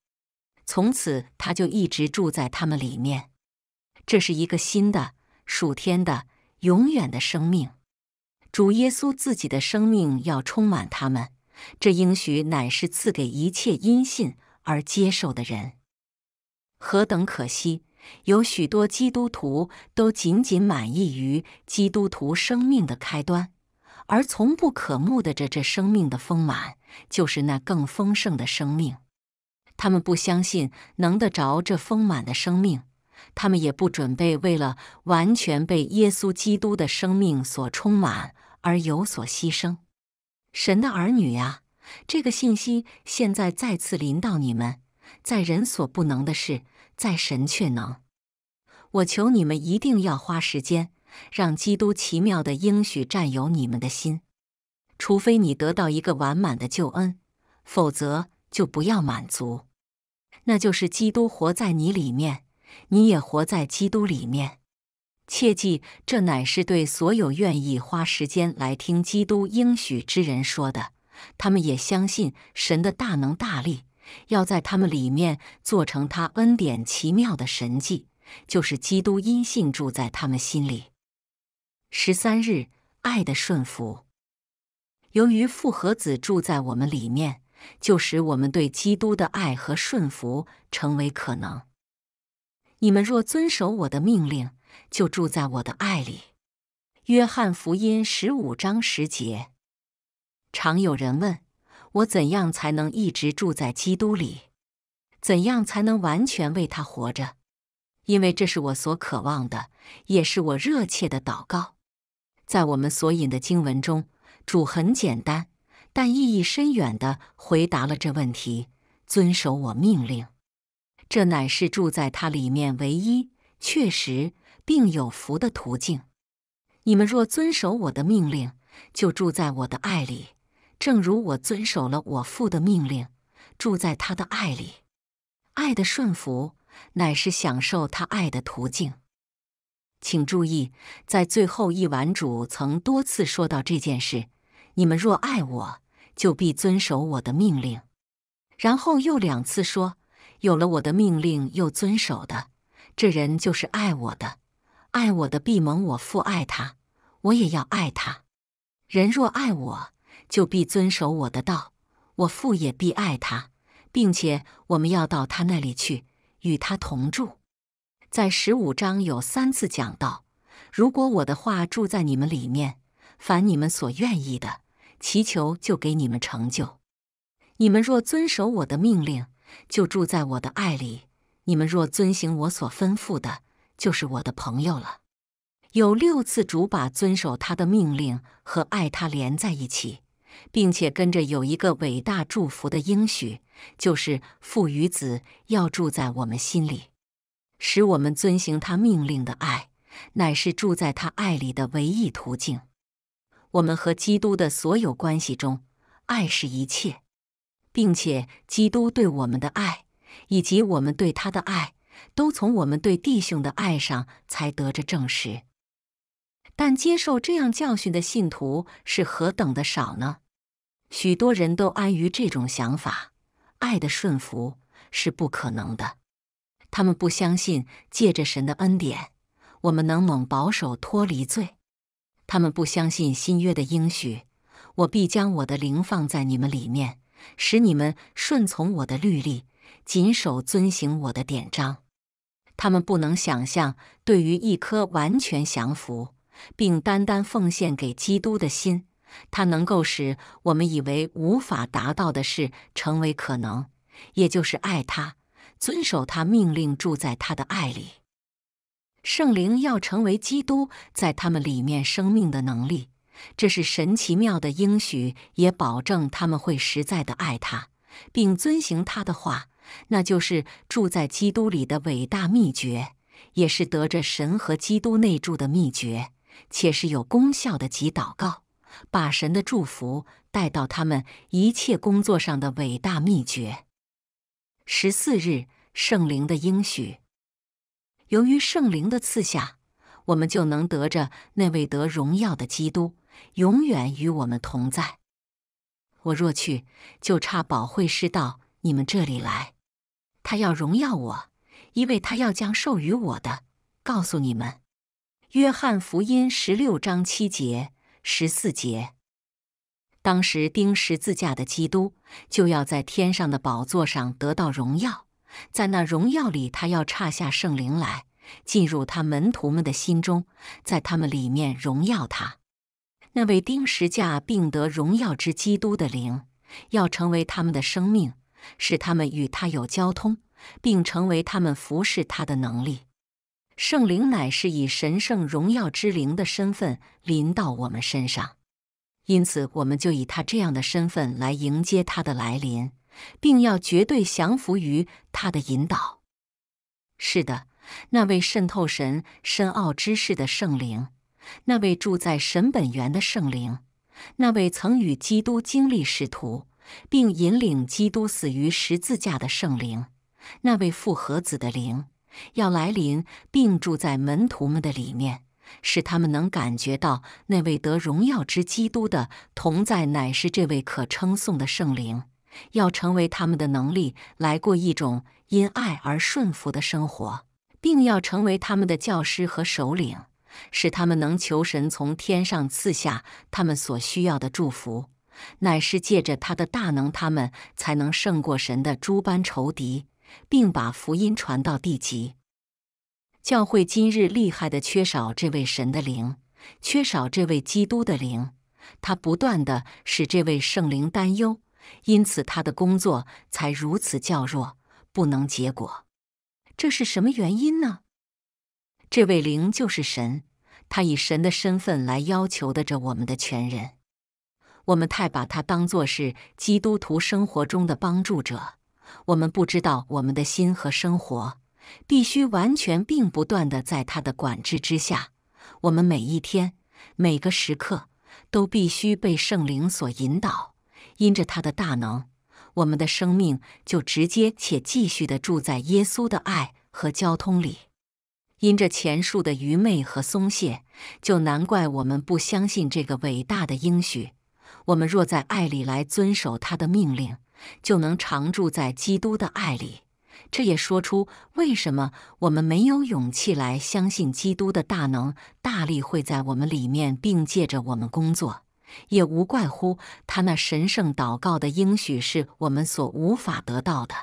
从此，他就一直住在他们里面。这是一个新的、属天的。永远的生命，主耶稣自己的生命要充满他们。这应许乃是赐给一切因信而接受的人。何等可惜！有许多基督徒都仅仅满意于基督徒生命的开端，而从不可目的着这生命的丰满，就是那更丰盛的生命。他们不相信能得着这丰满的生命。他们也不准备为了完全被耶稣基督的生命所充满而有所牺牲。神的儿女啊，这个信息现在再次临到你们：在人所不能的事，在神却能。我求你们一定要花时间，让基督奇妙的应许占有你们的心。除非你得到一个完满的救恩，否则就不要满足。那就是基督活在你里面。你也活在基督里面，切记，这乃是对所有愿意花时间来听基督应许之人说的。他们也相信神的大能大力要在他们里面做成他恩典奇妙的神迹，就是基督因信住在他们心里。十三日，爱的顺服。由于父和子住在我们里面，就使我们对基督的爱和顺服成为可能。你们若遵守我的命令，就住在我的爱里。约翰福音十五章十节。常有人问我，怎样才能一直住在基督里？怎样才能完全为他活着？因为这是我所渴望的，也是我热切的祷告。在我们所引的经文中，主很简单但意义深远的回答了这问题：遵守我命令。这乃是住在他里面唯一确实并有福的途径。你们若遵守我的命令，就住在我的爱里，正如我遵守了我父的命令，住在他的爱里。爱的顺服乃是享受他爱的途径。请注意，在最后一晚主曾多次说到这件事：你们若爱我，就必遵守我的命令。然后又两次说。有了我的命令又遵守的，这人就是爱我的；爱我的必蒙我父爱他，我也要爱他。人若爱我，就必遵守我的道；我父也必爱他，并且我们要到他那里去，与他同住。在十五章有三次讲到：如果我的话住在你们里面，凡你们所愿意的祈求，就给你们成就；你们若遵守我的命令。就住在我的爱里。你们若遵行我所吩咐的，就是我的朋友了。有六次主把遵守他的命令和爱他连在一起，并且跟着有一个伟大祝福的应许，就是父与子要住在我们心里，使我们遵行他命令的爱，乃是住在他爱里的唯一途径。我们和基督的所有关系中，爱是一切。并且，基督对我们的爱，以及我们对他的爱，都从我们对弟兄的爱上才得着证实。但接受这样教训的信徒是何等的少呢？许多人都安于这种想法，爱的顺服是不可能的。他们不相信借着神的恩典，我们能猛保守脱离罪；他们不相信新约的应许：“我必将我的灵放在你们里面。”使你们顺从我的律例，谨守遵行我的典章。他们不能想象，对于一颗完全降服并单单奉献给基督的心，它能够使我们以为无法达到的事成为可能，也就是爱他，遵守他命令，住在他的爱里。圣灵要成为基督在他们里面生命的能力。这是神奇妙的应许，也保证他们会实在的爱他，并遵行他的话。那就是住在基督里的伟大秘诀，也是得着神和基督内住的秘诀，且是有功效的。及祷告，把神的祝福带到他们一切工作上的伟大秘诀。十四日，圣灵的应许。由于圣灵的赐下，我们就能得着那位得荣耀的基督。永远与我们同在。我若去，就差保惠师到你们这里来。他要荣耀我，因为他要将授予我的告诉你们。约翰福音十六章七节十四节。当时钉十字架的基督就要在天上的宝座上得到荣耀，在那荣耀里，他要差下圣灵来，进入他门徒们的心中，在他们里面荣耀他。那位钉十架、并得荣耀之基督的灵，要成为他们的生命，使他们与他有交通，并成为他们服侍他的能力。圣灵乃是以神圣荣耀之灵的身份临到我们身上，因此我们就以他这样的身份来迎接他的来临，并要绝对降服于他的引导。是的，那位渗透神深奥知识的圣灵。那位住在神本源的圣灵，那位曾与基督经历使徒，并引领基督死于十字架的圣灵，那位复合子的灵要来临，并住在门徒们的里面，使他们能感觉到那位得荣耀之基督的同在，乃是这位可称颂的圣灵要成为他们的能力，来过一种因爱而顺服的生活，并要成为他们的教师和首领。使他们能求神从天上赐下他们所需要的祝福，乃是借着他的大能，他们才能胜过神的诸般仇敌，并把福音传到地极。教会今日厉害的缺少这位神的灵，缺少这位基督的灵，他不断的使这位圣灵担忧，因此他的工作才如此较弱，不能结果。这是什么原因呢？这位灵就是神，他以神的身份来要求的着我们的全人。我们太把他当作是基督徒生活中的帮助者，我们不知道我们的心和生活必须完全并不断的在他的管制之下。我们每一天、每个时刻都必须被圣灵所引导，因着他的大能，我们的生命就直接且继续的住在耶稣的爱和交通里。因着前述的愚昧和松懈，就难怪我们不相信这个伟大的应许。我们若在爱里来遵守他的命令，就能常住在基督的爱里。这也说出为什么我们没有勇气来相信基督的大能大力会在我们里面，并借着我们工作。也无怪乎他那神圣祷告的应许是我们所无法得到的。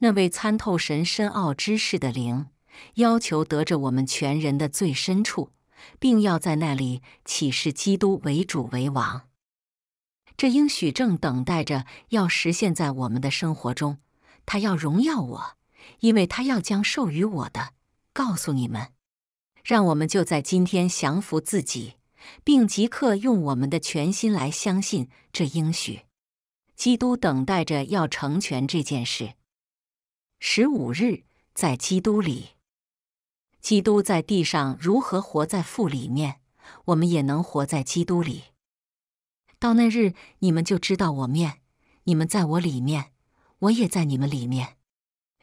那位参透神深奥知识的灵。要求得着我们全人的最深处，并要在那里启示基督为主为王。这应许正等待着要实现，在我们的生活中，他要荣耀我，因为他要将授予我的告诉你们。让我们就在今天降服自己，并即刻用我们的全心来相信这应许。基督等待着要成全这件事。十五日，在基督里。基督在地上如何活在父里面，我们也能活在基督里。到那日，你们就知道我面，你们在我里面，我也在你们里面。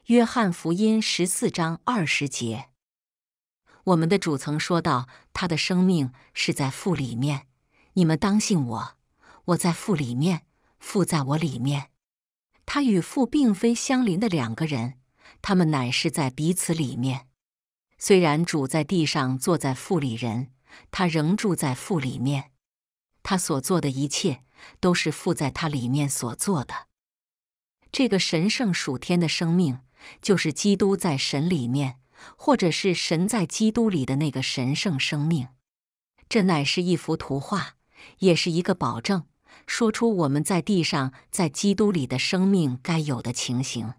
约翰福音十四章二十节，我们的主曾说到，他的生命是在父里面。你们当信我，我在父里面，父在我里面。他与父并非相邻的两个人，他们乃是在彼此里面。虽然主在地上坐在腹里，人他仍住在腹里面。他所做的一切都是附在他里面所做的。这个神圣属天的生命，就是基督在神里面，或者是神在基督里的那个神圣生命。这乃是一幅图画，也是一个保证，说出我们在地上在基督里的生命该有的情形。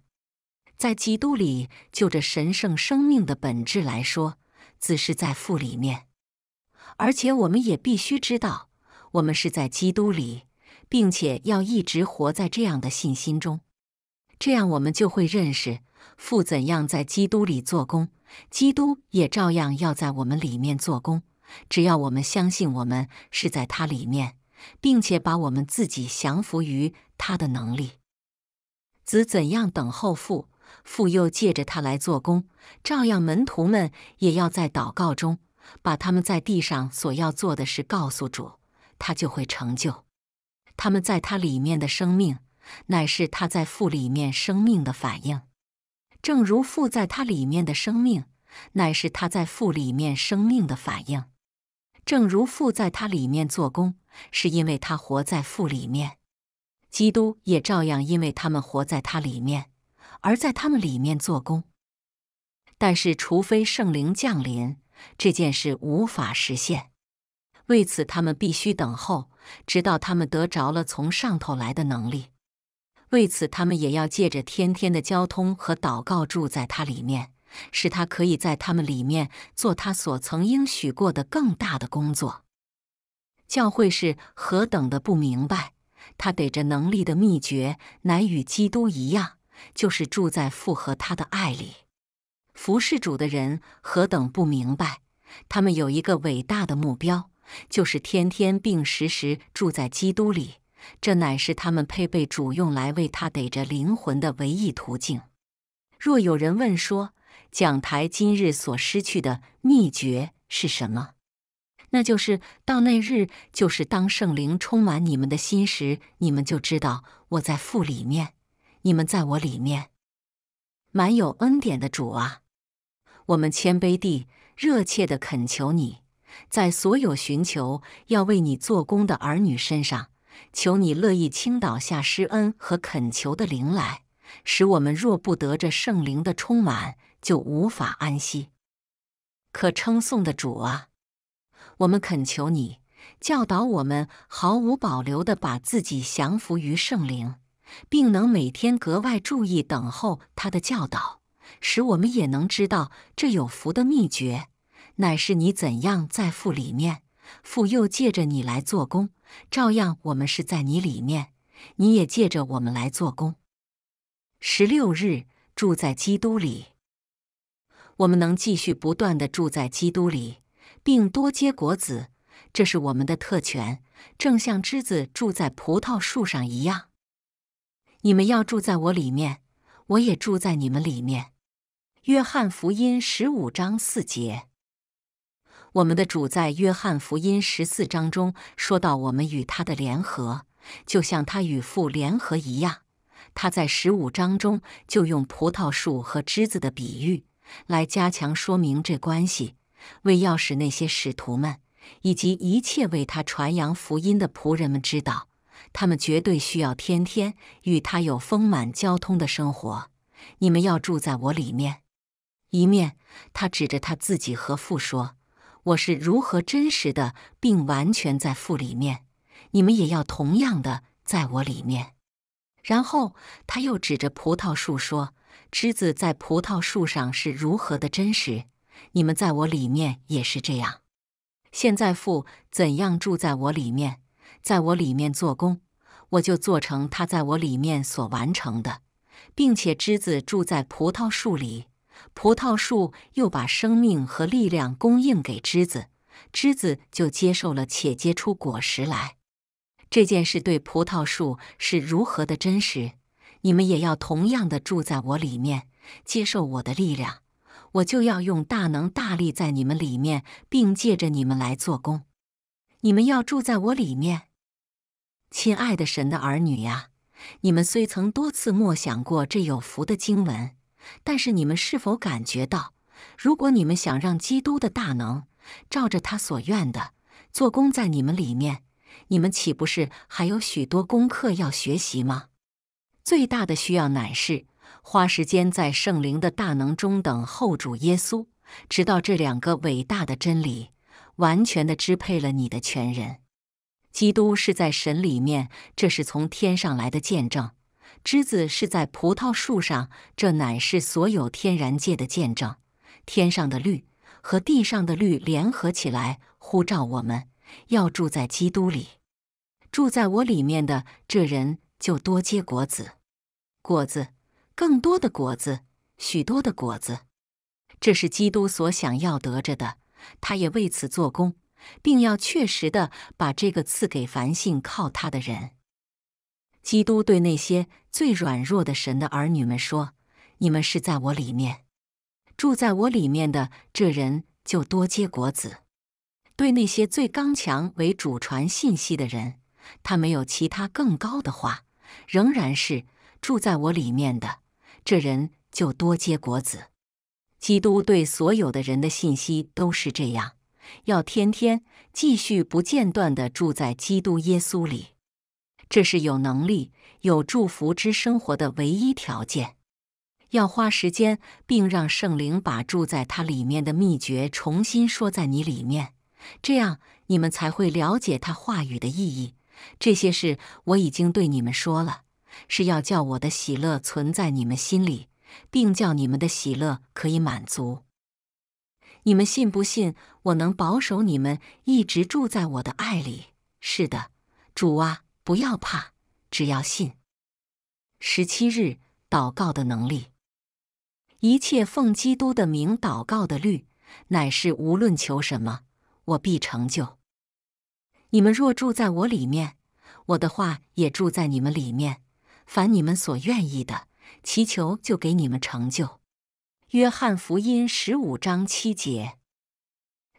在基督里，就着神圣生命的本质来说，子是在父里面，而且我们也必须知道，我们是在基督里，并且要一直活在这样的信心中。这样，我们就会认识父怎样在基督里做工，基督也照样要在我们里面做工。只要我们相信我们是在他里面，并且把我们自己降服于他的能力，子怎样等候父。父又借着他来做工，照样门徒们也要在祷告中把他们在地上所要做的事告诉主，他就会成就。他们在他里面的生命，乃是他在父里面生命的反应，正如父在他里面的生命，乃是他在父里面生命的反应。正如父在他里面做工，是因为他活在父里面，基督也照样因为他们活在他里面。而在他们里面做工，但是除非圣灵降临，这件事无法实现。为此，他们必须等候，直到他们得着了从上头来的能力。为此，他们也要借着天天的交通和祷告住在他里面，使他可以在他们里面做他所曾应许过的更大的工作。教会是何等的不明白！他得着能力的秘诀，乃与基督一样。就是住在父和他的爱里，服侍主的人何等不明白！他们有一个伟大的目标，就是天天并时时住在基督里。这乃是他们配备主用来为他逮着灵魂的唯一途径。若有人问说，讲台今日所失去的秘诀是什么？那就是到那日，就是当圣灵充满你们的心时，你们就知道我在父里面。你们在我里面，满有恩典的主啊，我们谦卑地、热切地恳求你，在所有寻求要为你做工的儿女身上，求你乐意倾倒下施恩和恳求的灵来，使我们若不得这圣灵的充满，就无法安息。可称颂的主啊，我们恳求你教导我们毫无保留地把自己降服于圣灵。并能每天格外注意等候他的教导，使我们也能知道这有福的秘诀，乃是你怎样在父里面，父又借着你来做工；照样，我们是在你里面，你也借着我们来做工。十六日住在基督里，我们能继续不断的住在基督里，并多结果子，这是我们的特权，正像枝子住在葡萄树上一样。你们要住在我里面，我也住在你们里面。约翰福音十五章四节。我们的主在约翰福音十四章中说到我们与他的联合，就像他与父联合一样。他在十五章中就用葡萄树和枝子的比喻来加强说明这关系，为要使那些使徒们以及一切为他传扬福音的仆人们知道。他们绝对需要天天与他有丰满交通的生活。你们要住在我里面。一面，他指着他自己和父说：“我是如何真实的，并完全在父里面。”你们也要同样的在我里面。然后他又指着葡萄树说：“枝子在葡萄树上是如何的真实？你们在我里面也是这样。”现在父怎样住在我里面，在我里面做工。我就做成他在我里面所完成的，并且枝子住在葡萄树里，葡萄树又把生命和力量供应给枝子，枝子就接受了，且结出果实来。这件事对葡萄树是如何的真实，你们也要同样的住在我里面，接受我的力量，我就要用大能大力在你们里面，并借着你们来做工。你们要住在我里面。亲爱的神的儿女呀，你们虽曾多次默想过这有福的经文，但是你们是否感觉到，如果你们想让基督的大能照着他所愿的做工在你们里面，你们岂不是还有许多功课要学习吗？最大的需要乃是花时间在圣灵的大能中等候主耶稣，直到这两个伟大的真理完全的支配了你的全人。基督是在神里面，这是从天上来的见证；枝子是在葡萄树上，这乃是所有天然界的见证。天上的绿和地上的绿联合起来，呼召我们要住在基督里，住在我里面的这人就多结果子，果子更多的果子，许多的果子。这是基督所想要得着的，他也为此做工。并要确实的把这个赐给凡信靠他的人。基督对那些最软弱的神的儿女们说：“你们是在我里面，住在我里面的这人就多结果子。”对那些最刚强为主传信息的人，他没有其他更高的话，仍然是住在我里面的这人就多结果子。基督对所有的人的信息都是这样。要天天继续不间断地住在基督耶稣里，这是有能力有祝福之生活的唯一条件。要花时间，并让圣灵把住在他里面的秘诀重新说在你里面，这样你们才会了解他话语的意义。这些事我已经对你们说了，是要叫我的喜乐存在你们心里，并叫你们的喜乐可以满足。你们信不信我能保守你们一直住在我的爱里？是的，主啊，不要怕，只要信。十七日，祷告的能力，一切奉基督的名祷告的律，乃是无论求什么，我必成就。你们若住在我里面，我的话也住在你们里面，凡你们所愿意的，祈求就给你们成就。约翰福音十五章七节，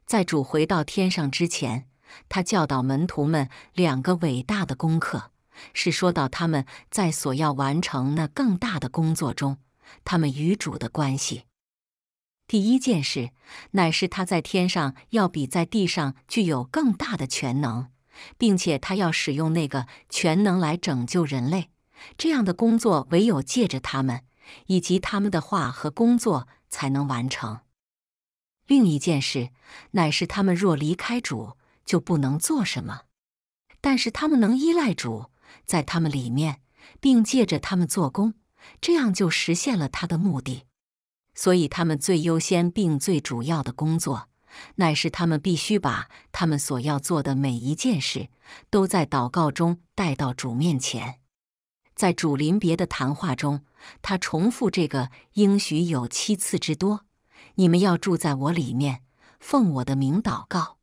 在主回到天上之前，他教导门徒们两个伟大的功课，是说到他们在所要完成那更大的工作中，他们与主的关系。第一件事，乃是他在天上要比在地上具有更大的全能，并且他要使用那个全能来拯救人类。这样的工作，唯有借着他们。以及他们的话和工作才能完成。另一件事，乃是他们若离开主，就不能做什么。但是他们能依赖主在他们里面，并借着他们做工，这样就实现了他的目的。所以，他们最优先并最主要的工作，乃是他们必须把他们所要做的每一件事，都在祷告中带到主面前。在主临别的谈话中，他重复这个应许有七次之多：“你们要住在我里面，奉我的名祷告，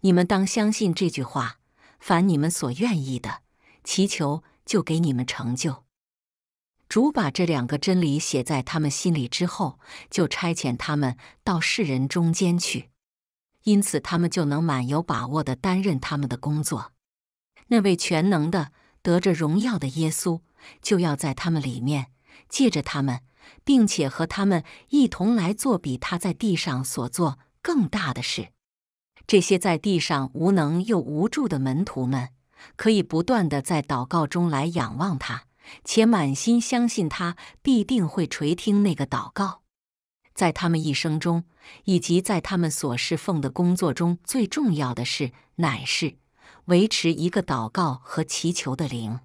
你们当相信这句话。凡你们所愿意的，祈求就给你们成就。”主把这两个真理写在他们心里之后，就差遣他们到世人中间去，因此他们就能满有把握地担任他们的工作。那位全能的。得着荣耀的耶稣，就要在他们里面借着他们，并且和他们一同来做比他在地上所做更大的事。这些在地上无能又无助的门徒们，可以不断的在祷告中来仰望他，且满心相信他必定会垂听那个祷告。在他们一生中，以及在他们所侍奉的工作中，最重要的事乃是。维持一个祷告和祈求的灵，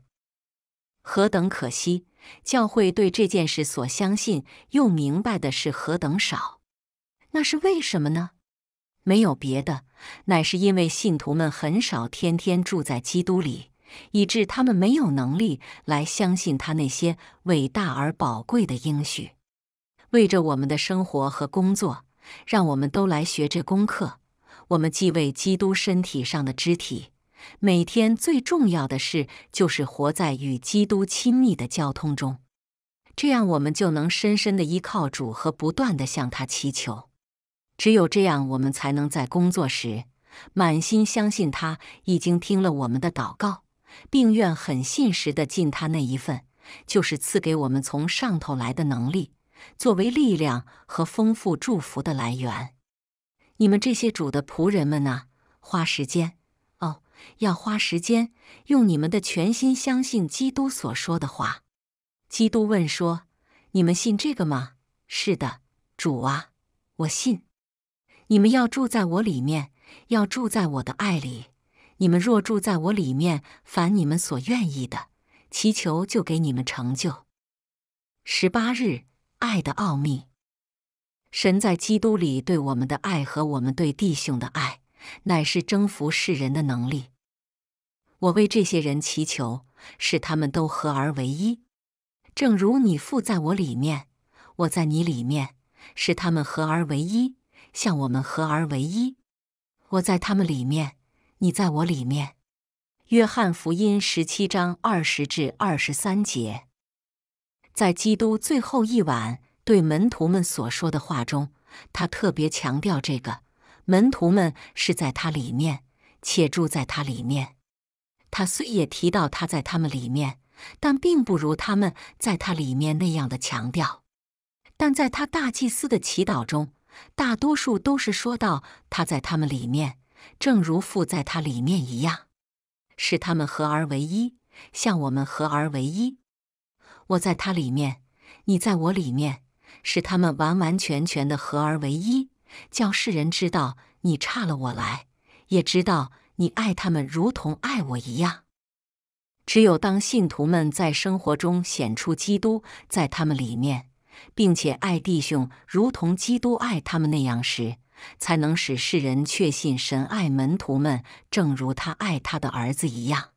何等可惜！教会对这件事所相信又明白的是何等少？那是为什么呢？没有别的，乃是因为信徒们很少天天住在基督里，以致他们没有能力来相信他那些伟大而宝贵的应许。为着我们的生活和工作，让我们都来学这功课。我们既为基督身体上的肢体。每天最重要的事就是活在与基督亲密的交通中，这样我们就能深深地依靠主和不断地向他祈求。只有这样，我们才能在工作时满心相信他已经听了我们的祷告，并愿很信实地尽他那一份，就是赐给我们从上头来的能力，作为力量和丰富祝福的来源。你们这些主的仆人们啊，花时间。要花时间，用你们的全心相信基督所说的话。基督问说：“你们信这个吗？”“是的，主啊，我信。”“你们要住在我里面，要住在我的爱里。你们若住在我里面，凡你们所愿意的，祈求就给你们成就。”十八日，爱的奥秘。神在基督里对我们的爱和我们对弟兄的爱，乃是征服世人的能力。我为这些人祈求，使他们都合而为一，正如你父在我里面，我在你里面，使他们合而为一，像我们合而为一。我在他们里面，你在我里面。约翰福音十七章二十至二十三节，在基督最后一晚对门徒们所说的话中，他特别强调这个：门徒们是在他里面，且住在他里面。他虽也提到他在他们里面，但并不如他们在他里面那样的强调。但在他大祭司的祈祷中，大多数都是说到他在他们里面，正如父在他里面一样，使他们合而为一，像我们合而为一。我在他里面，你在我里面，使他们完完全全的合而为一，叫世人知道你差了我来，也知道。你爱他们如同爱我一样。只有当信徒们在生活中显出基督在他们里面，并且爱弟兄如同基督爱他们那样时，才能使世人确信神爱门徒们，正如他爱他的儿子一样。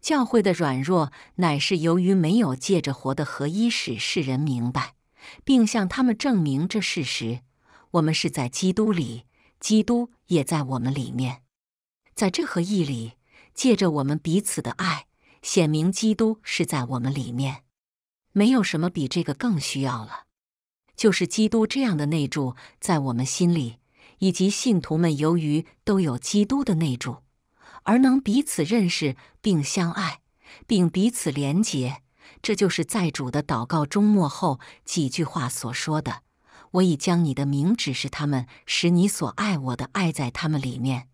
教会的软弱乃是由于没有借着活的合一使世人明白，并向他们证明这事实：我们是在基督里，基督也在我们里面。在这合意里，借着我们彼此的爱，显明基督是在我们里面。没有什么比这个更需要了。就是基督这样的内住，在我们心里，以及信徒们由于都有基督的内住，而能彼此认识并相爱，并彼此联结。这就是在主的祷告终末后几句话所说的：“我已将你的名指示他们，使你所爱我的爱在他们里面。”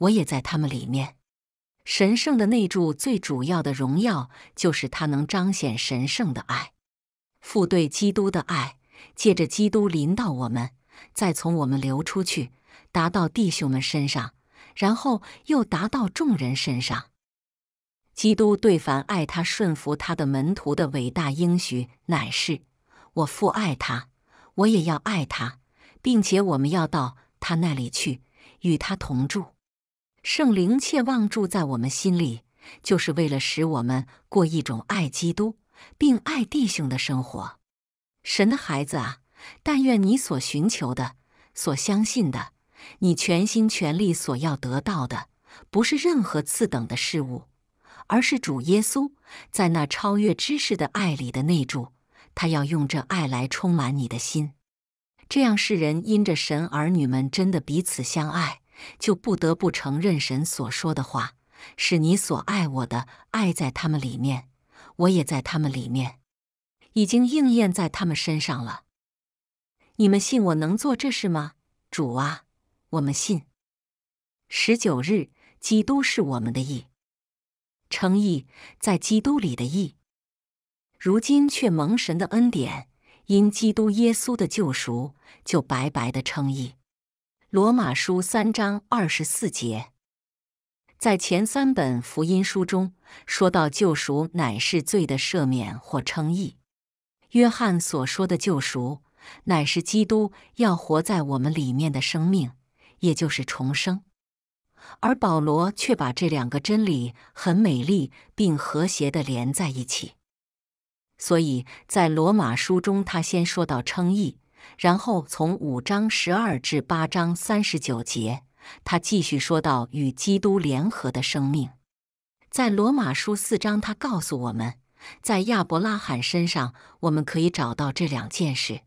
我也在他们里面。神圣的内住最主要的荣耀，就是它能彰显神圣的爱，父对基督的爱，借着基督临到我们，再从我们流出去，达到弟兄们身上，然后又达到众人身上。基督对凡爱他、顺服他的门徒的伟大应许，乃是我父爱他，我也要爱他，并且我们要到他那里去，与他同住。圣灵切望住在我们心里，就是为了使我们过一种爱基督并爱弟兄的生活。神的孩子啊，但愿你所寻求的、所相信的、你全心全力所要得到的，不是任何次等的事物，而是主耶稣在那超越知识的爱里的内住。他要用这爱来充满你的心，这样世人因着神儿女们真的彼此相爱。就不得不承认，神所说的话是你所爱我的爱在他们里面，我也在他们里面，已经应验在他们身上了。你们信我能做这事吗？主啊，我们信。十九日，基督是我们的义，称义在基督里的义，如今却蒙神的恩典，因基督耶稣的救赎，就白白的称义。罗马书三章二十四节，在前三本福音书中，说到救赎乃是罪的赦免或称义。约翰所说的救赎，乃是基督要活在我们里面的生命，也就是重生。而保罗却把这两个真理很美丽并和谐的连在一起。所以在罗马书中，他先说到称义。然后从五章十二至八章三十九节，他继续说到与基督联合的生命。在罗马书四章，他告诉我们，在亚伯拉罕身上，我们可以找到这两件事：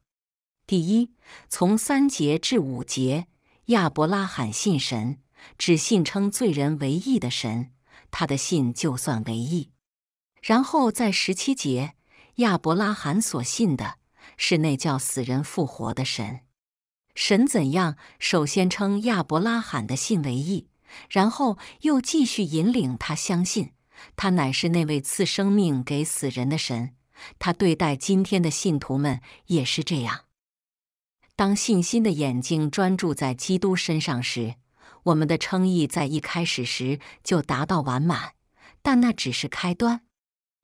第一，从三节至五节，亚伯拉罕信神，只信称罪人为义的神，他的信就算为义；然后在十七节，亚伯拉罕所信的。是那叫死人复活的神。神怎样首先称亚伯拉罕的信为义，然后又继续引领他相信他乃是那位赐生命给死人的神。他对待今天的信徒们也是这样。当信心的眼睛专注在基督身上时，我们的称义在一开始时就达到完满，但那只是开端。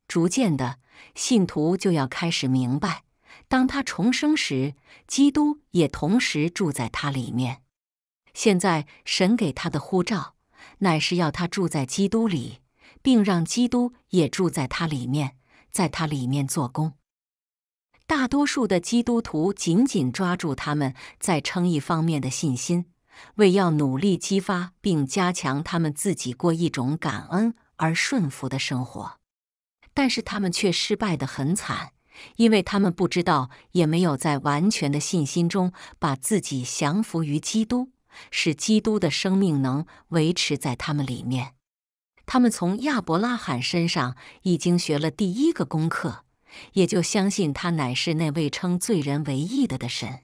逐渐的，信徒就要开始明白。当他重生时，基督也同时住在他里面。现在，神给他的呼召乃是要他住在基督里，并让基督也住在他里面，在他里面做工。大多数的基督徒紧紧抓住他们在称义方面的信心，为要努力激发并加强他们自己过一种感恩而顺服的生活，但是他们却失败的很惨。因为他们不知道，也没有在完全的信心中把自己降服于基督，使基督的生命能维持在他们里面。他们从亚伯拉罕身上已经学了第一个功课，也就相信他乃是那位称罪人为义的的神。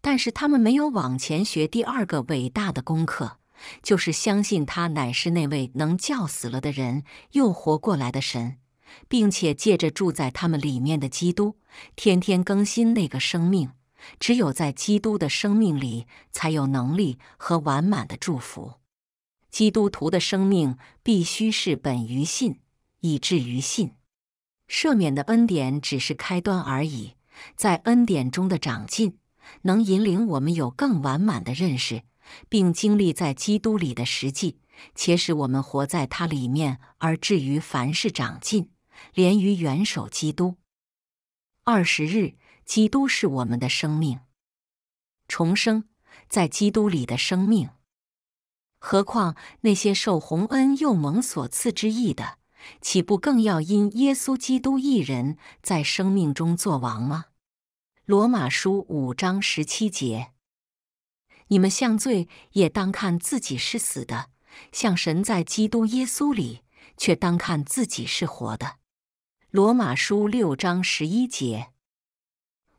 但是他们没有往前学第二个伟大的功课，就是相信他乃是那位能叫死了的人又活过来的神。并且借着住在他们里面的基督，天天更新那个生命。只有在基督的生命里，才有能力和完满的祝福。基督徒的生命必须是本于信，以至于信。赦免的恩典只是开端而已，在恩典中的长进，能引领我们有更完满的认识，并经历在基督里的实际，且使我们活在他里面，而至于凡事长进。连于元首基督。二十日，基督是我们的生命，重生在基督里的生命。何况那些受洪恩又蒙所赐之意的，岂不更要因耶稣基督一人在生命中作王吗？罗马书五章十七节：你们像罪也当看自己是死的，像神在基督耶稣里却当看自己是活的。罗马书六章十一节，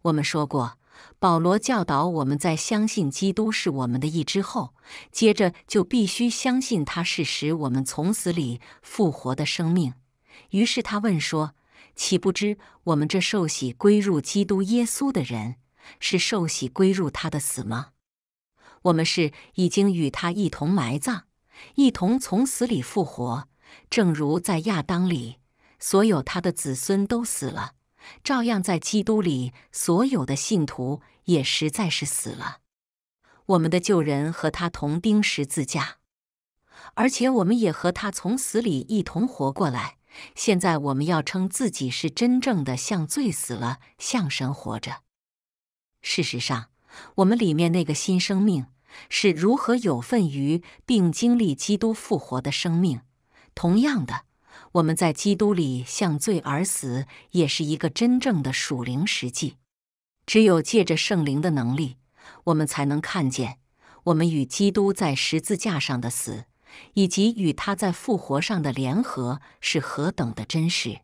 我们说过，保罗教导我们在相信基督是我们的义之后，接着就必须相信他是使我们从死里复活的生命。于是他问说：“岂不知我们这受洗归入基督耶稣的人，是受洗归入他的死吗？我们是已经与他一同埋葬，一同从死里复活，正如在亚当里。”所有他的子孙都死了，照样在基督里，所有的信徒也实在是死了。我们的旧人和他同钉十字架，而且我们也和他从死里一同活过来。现在我们要称自己是真正的，像罪死了，像神活着。事实上，我们里面那个新生命是如何有份于并经历基督复活的生命？同样的。我们在基督里向罪而死，也是一个真正的属灵实际。只有借着圣灵的能力，我们才能看见我们与基督在十字架上的死，以及与他在复活上的联合是何等的真实。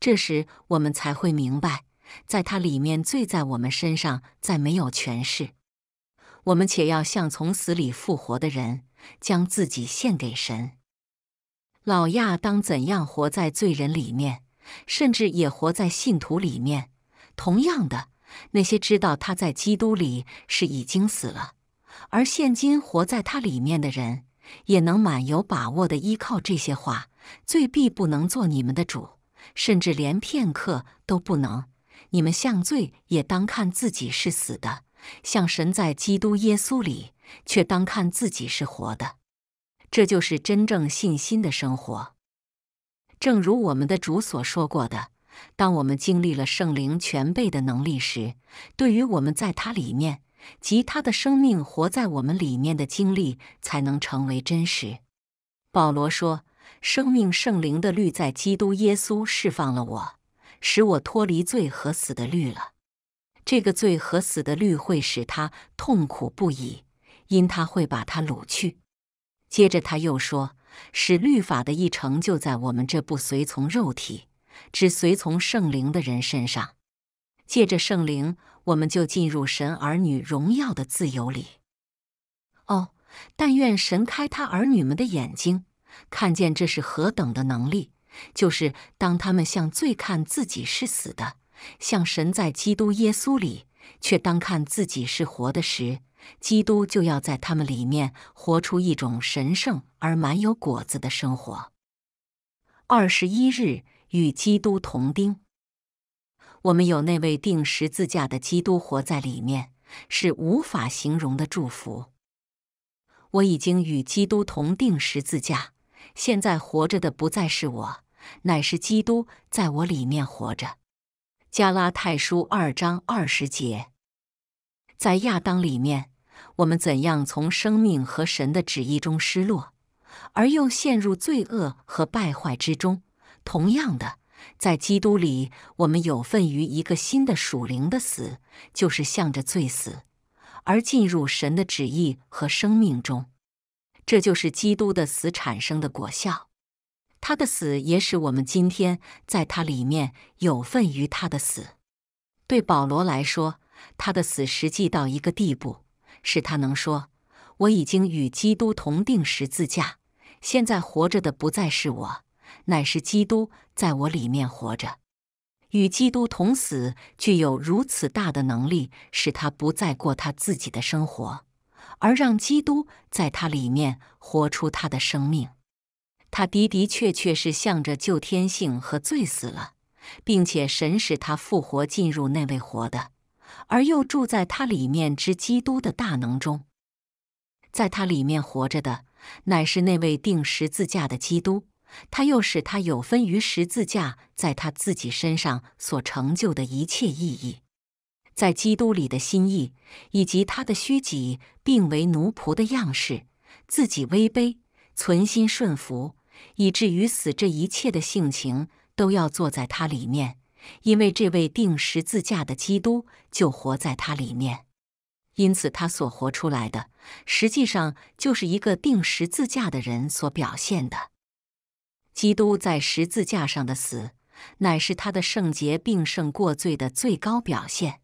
这时，我们才会明白，在他里面罪在我们身上再没有权势。我们且要像从死里复活的人，将自己献给神。老亚当怎样活在罪人里面，甚至也活在信徒里面。同样的，那些知道他在基督里是已经死了，而现今活在他里面的人，也能满有把握的依靠这些话：罪必不能做你们的主，甚至连片刻都不能。你们像罪，也当看自己是死的；像神在基督耶稣里，却当看自己是活的。这就是真正信心的生活。正如我们的主所说过的，当我们经历了圣灵全备的能力时，对于我们在他里面及他的生命活在我们里面的经历，才能成为真实。保罗说：“生命圣灵的律在基督耶稣释放了我，使我脱离罪和死的律了。这个罪和死的律会使他痛苦不已，因他会把他掳去。”接着他又说：“使律法的一成就在我们这不随从肉体，只随从圣灵的人身上。借着圣灵，我们就进入神儿女荣耀的自由里。哦，但愿神开他儿女们的眼睛，看见这是何等的能力！就是当他们向最看自己是死的，向神在基督耶稣里，却当看自己是活的时。”基督就要在他们里面活出一种神圣而满有果子的生活。二十一日与基督同钉，我们有那位定十字架的基督活在里面，是无法形容的祝福。我已经与基督同定十字架，现在活着的不再是我，乃是基督在我里面活着。加拉太书二章二十节，在亚当里面。我们怎样从生命和神的旨意中失落，而又陷入罪恶和败坏之中？同样的，在基督里，我们有份于一个新的属灵的死，就是向着罪死，而进入神的旨意和生命中。这就是基督的死产生的果效。他的死也使我们今天在他里面有份于他的死。对保罗来说，他的死实际到一个地步。使他能说：“我已经与基督同定十字架，现在活着的不再是我，乃是基督在我里面活着。与基督同死，具有如此大的能力，使他不再过他自己的生活，而让基督在他里面活出他的生命。他的的确确是向着旧天性和罪死了，并且神使他复活，进入那位活的。”而又住在他里面之基督的大能中，在他里面活着的乃是那位定十字架的基督，他又使他有分于十字架在他自己身上所成就的一切意义，在基督里的心意以及他的虚己，并为奴仆的样式，自己微卑，存心顺服，以至于死这一切的性情都要坐在他里面。因为这位钉十字架的基督就活在他里面，因此他所活出来的，实际上就是一个钉十字架的人所表现的。基督在十字架上的死，乃是他的圣洁并胜过罪的最高表现。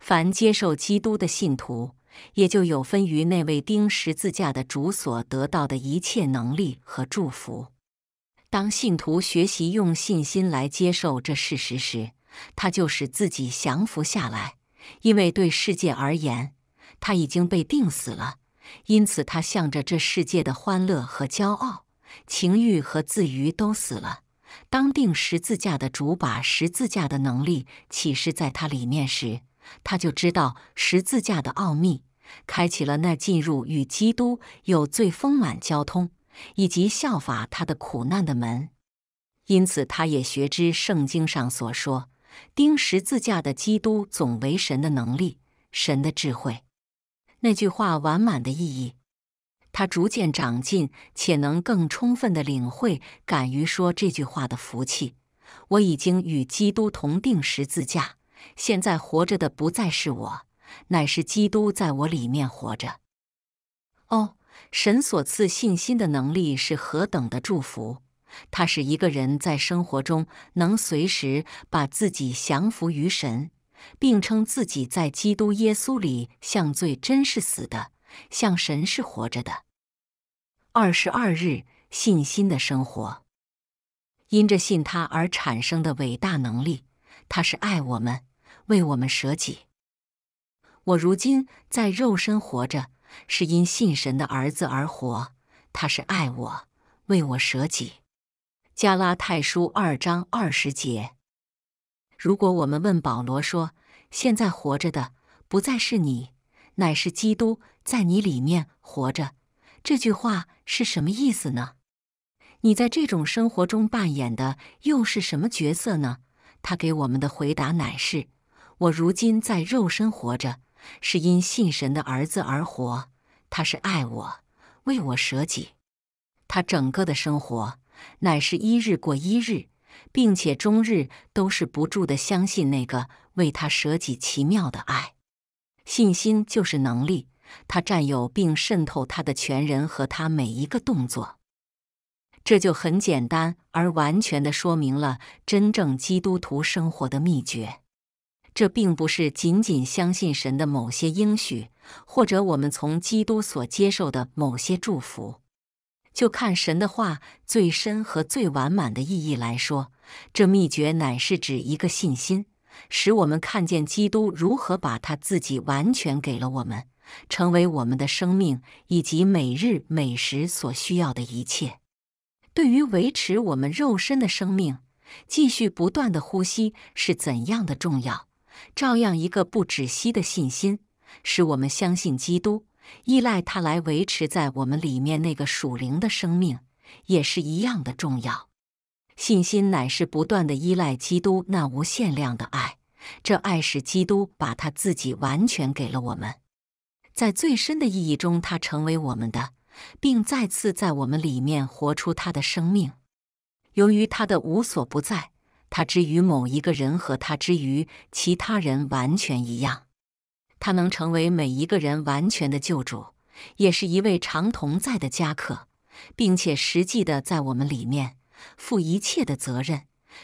凡接受基督的信徒，也就有分于那位钉十字架的主所得到的一切能力和祝福。当信徒学习用信心来接受这事实时，他就使自己降服下来，因为对世界而言，他已经被定死了。因此，他向着这世界的欢乐和骄傲、情欲和自娱都死了。当定十字架的主把十字架的能力启示在他里面时，他就知道十字架的奥秘，开启了那进入与基督有最丰满交通。以及效法他的苦难的门，因此他也学知圣经上所说钉十字架的基督总为神的能力、神的智慧那句话完满的意义。他逐渐长进，且能更充分的领会，敢于说这句话的福气。我已经与基督同定十字架，现在活着的不再是我，乃是基督在我里面活着。哦。神所赐信心的能力是何等的祝福！它使一个人在生活中能随时把自己降服于神，并称自己在基督耶稣里像最真是死的，像神是活着的。二十二日，信心的生活，因着信他而产生的伟大能力，他是爱我们，为我们舍己。我如今在肉身活着。是因信神的儿子而活，他是爱我，为我舍己。加拉太书二章二十节。如果我们问保罗说：“现在活着的，不再是你，乃是基督在你里面活着。”这句话是什么意思呢？你在这种生活中扮演的又是什么角色呢？他给我们的回答乃是我如今在肉身活着。是因信神的儿子而活，他是爱我，为我舍己。他整个的生活乃是一日过一日，并且终日都是不住的相信那个为他舍己奇妙的爱。信心就是能力，他占有并渗透他的全人和他每一个动作。这就很简单而完全的说明了真正基督徒生活的秘诀。这并不是仅仅相信神的某些应许，或者我们从基督所接受的某些祝福。就看神的话最深和最完满的意义来说，这秘诀乃是指一个信心，使我们看见基督如何把他自己完全给了我们，成为我们的生命以及每日每时所需要的一切。对于维持我们肉身的生命，继续不断的呼吸是怎样的重要。照样，一个不止息的信心，使我们相信基督，依赖他来维持在我们里面那个属灵的生命，也是一样的重要。信心乃是不断的依赖基督那无限量的爱，这爱使基督把他自己完全给了我们，在最深的意义中，他成为我们的，并再次在我们里面活出他的生命。由于他的无所不在。他之于某一个人和他之于其他人完全一样，他能成为每一个人完全的救主，也是一位常同在的家客，并且实际的在我们里面负一切的责任，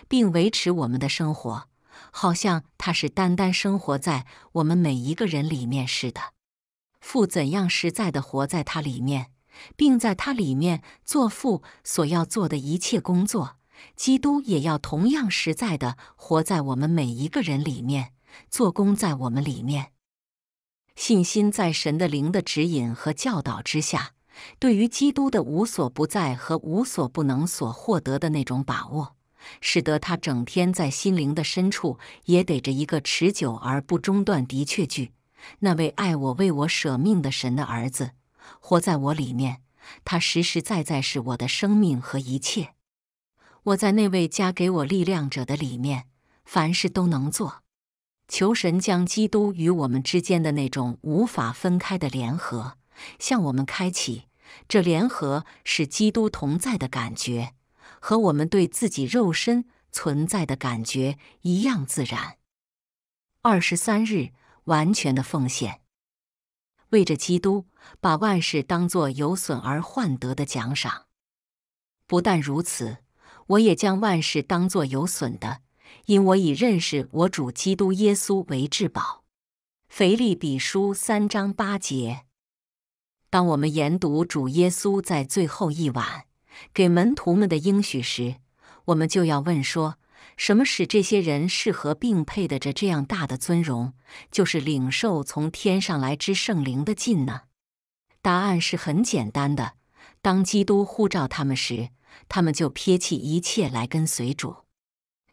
并维持我们的生活，好像他是单单生活在我们每一个人里面似的。父怎样实在的活在他里面，并在他里面做父所要做的一切工作。基督也要同样实在的活在我们每一个人里面，做工在我们里面。信心在神的灵的指引和教导之下，对于基督的无所不在和无所不能所获得的那种把握，使得他整天在心灵的深处也逮着一个持久而不中断的确据：那位爱我、为我舍命的神的儿子，活在我里面。他实实在在是我的生命和一切。我在那位加给我力量者的里面，凡事都能做。求神将基督与我们之间的那种无法分开的联合向我们开启。这联合是基督同在的感觉，和我们对自己肉身存在的感觉一样自然。二十三日，完全的奉献，为着基督，把万事当作有损而换得的奖赏。不但如此。我也将万事当作有损的，因我已认识我主基督耶稣为至宝。腓利比书三章八节。当我们研读主耶稣在最后一晚给门徒们的应许时，我们就要问：说什么使这些人适合并配得着这样大的尊荣？就是领受从天上来之圣灵的劲呢？答案是很简单的：当基督呼召他们时。他们就撇弃一切来跟随主，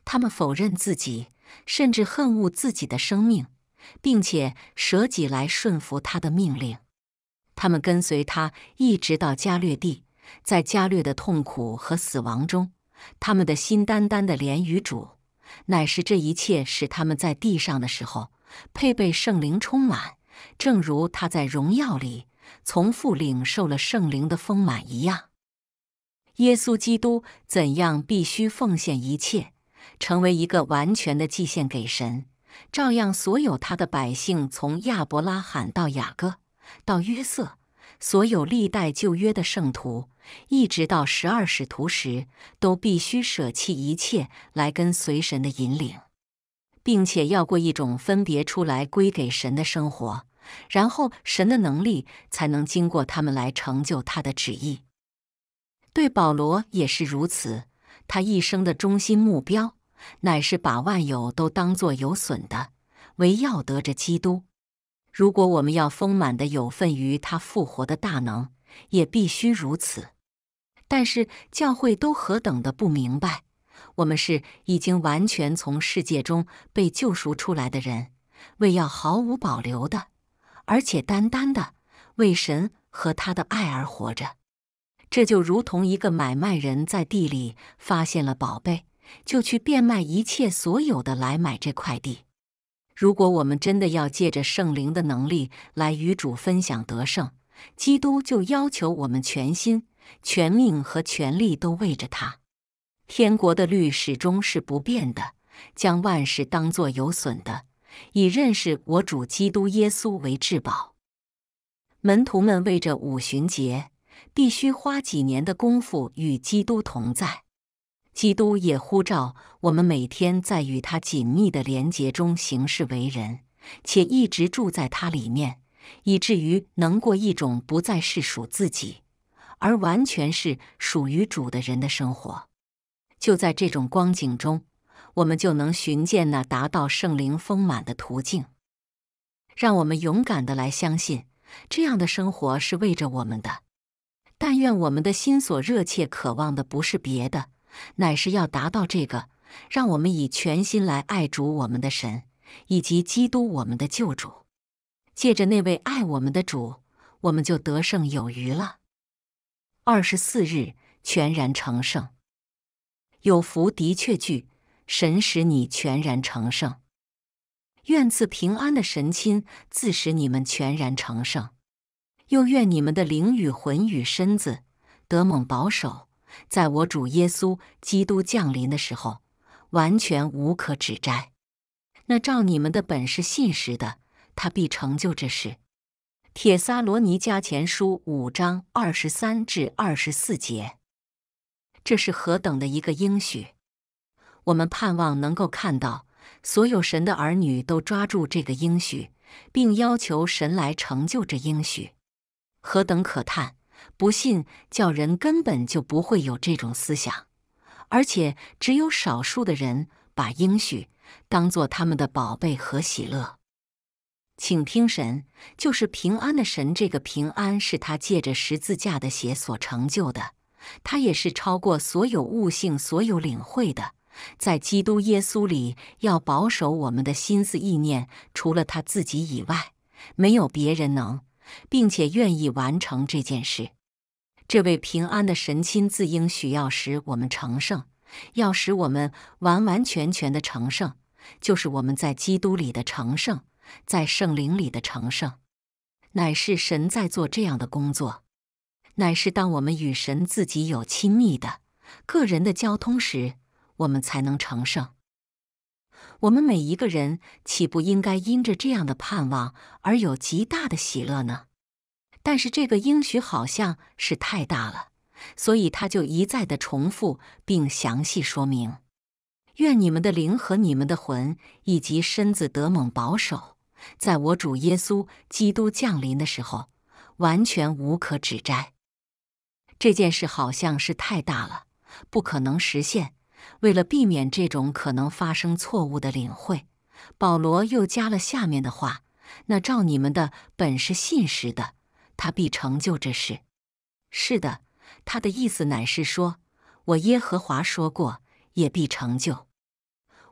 他们否认自己，甚至恨恶自己的生命，并且舍己来顺服他的命令。他们跟随他一直到加略地，在加略的痛苦和死亡中，他们的心单单的连于主，乃是这一切使他们在地上的时候配备圣灵充满，正如他在荣耀里从父领受了圣灵的丰满一样。耶稣基督怎样必须奉献一切，成为一个完全的祭献给神？照样，所有他的百姓，从亚伯拉罕到雅各，到约瑟，所有历代旧约的圣徒，一直到十二使徒时，都必须舍弃一切来跟随神的引领，并且要过一种分别出来归给神的生活，然后神的能力才能经过他们来成就他的旨意。对保罗也是如此，他一生的中心目标乃是把万有都当作有损的，唯要得着基督。如果我们要丰满的有份于他复活的大能，也必须如此。但是教会都何等的不明白，我们是已经完全从世界中被救赎出来的人，为要毫无保留的，而且单单的为神和他的爱而活着。这就如同一个买卖人在地里发现了宝贝，就去变卖一切所有的来买这块地。如果我们真的要借着圣灵的能力来与主分享得胜，基督就要求我们全心、全命和全力都为着他。天国的律始终是不变的，将万事当作有损的，以认识我主基督耶稣为至宝。门徒们为这五旬节。必须花几年的功夫与基督同在，基督也呼召我们每天在与他紧密的联结中行事为人，且一直住在他里面，以至于能过一种不再是属自己，而完全是属于主的人的生活。就在这种光景中，我们就能寻见那达到圣灵丰满的途径。让我们勇敢的来相信，这样的生活是为着我们的。但愿我们的心所热切渴望的不是别的，乃是要达到这个：让我们以全心来爱主我们的神，以及基督我们的救主。借着那位爱我们的主，我们就得胜有余了。二十四日，全然成圣，有福的确句，神使你全然成圣。愿赐平安的神亲自使你们全然成圣。又愿你们的灵与魂与身子得蒙保守，在我主耶稣基督降临的时候，完全无可指摘。那照你们的本是信实的，他必成就这事。《铁撒罗尼迦前书》五章二十三至二十四节，这是何等的一个应许！我们盼望能够看到，所有神的儿女都抓住这个应许，并要求神来成就这应许。何等可叹！不信，叫人根本就不会有这种思想，而且只有少数的人把应许当做他们的宝贝和喜乐。请听神，就是平安的神。这个平安是他借着十字架的血所成就的，他也是超过所有悟性、所有领会的。在基督耶稣里，要保守我们的心思意念，除了他自己以外，没有别人能。并且愿意完成这件事。这位平安的神亲自应许要使我们成圣，要使我们完完全全的成圣，就是我们在基督里的成圣，在圣灵里的成圣，乃是神在做这样的工作，乃是当我们与神自己有亲密的、个人的交通时，我们才能成圣。我们每一个人岂不应该因着这样的盼望而有极大的喜乐呢？但是这个应许好像是太大了，所以他就一再的重复并详细说明：愿你们的灵和你们的魂以及身子得蒙保守，在我主耶稣基督降临的时候，完全无可指摘。这件事好像是太大了，不可能实现。为了避免这种可能发生错误的领会，保罗又加了下面的话：“那照你们的本是信实的，他必成就这事。”是的，他的意思乃是说：“我耶和华说过，也必成就。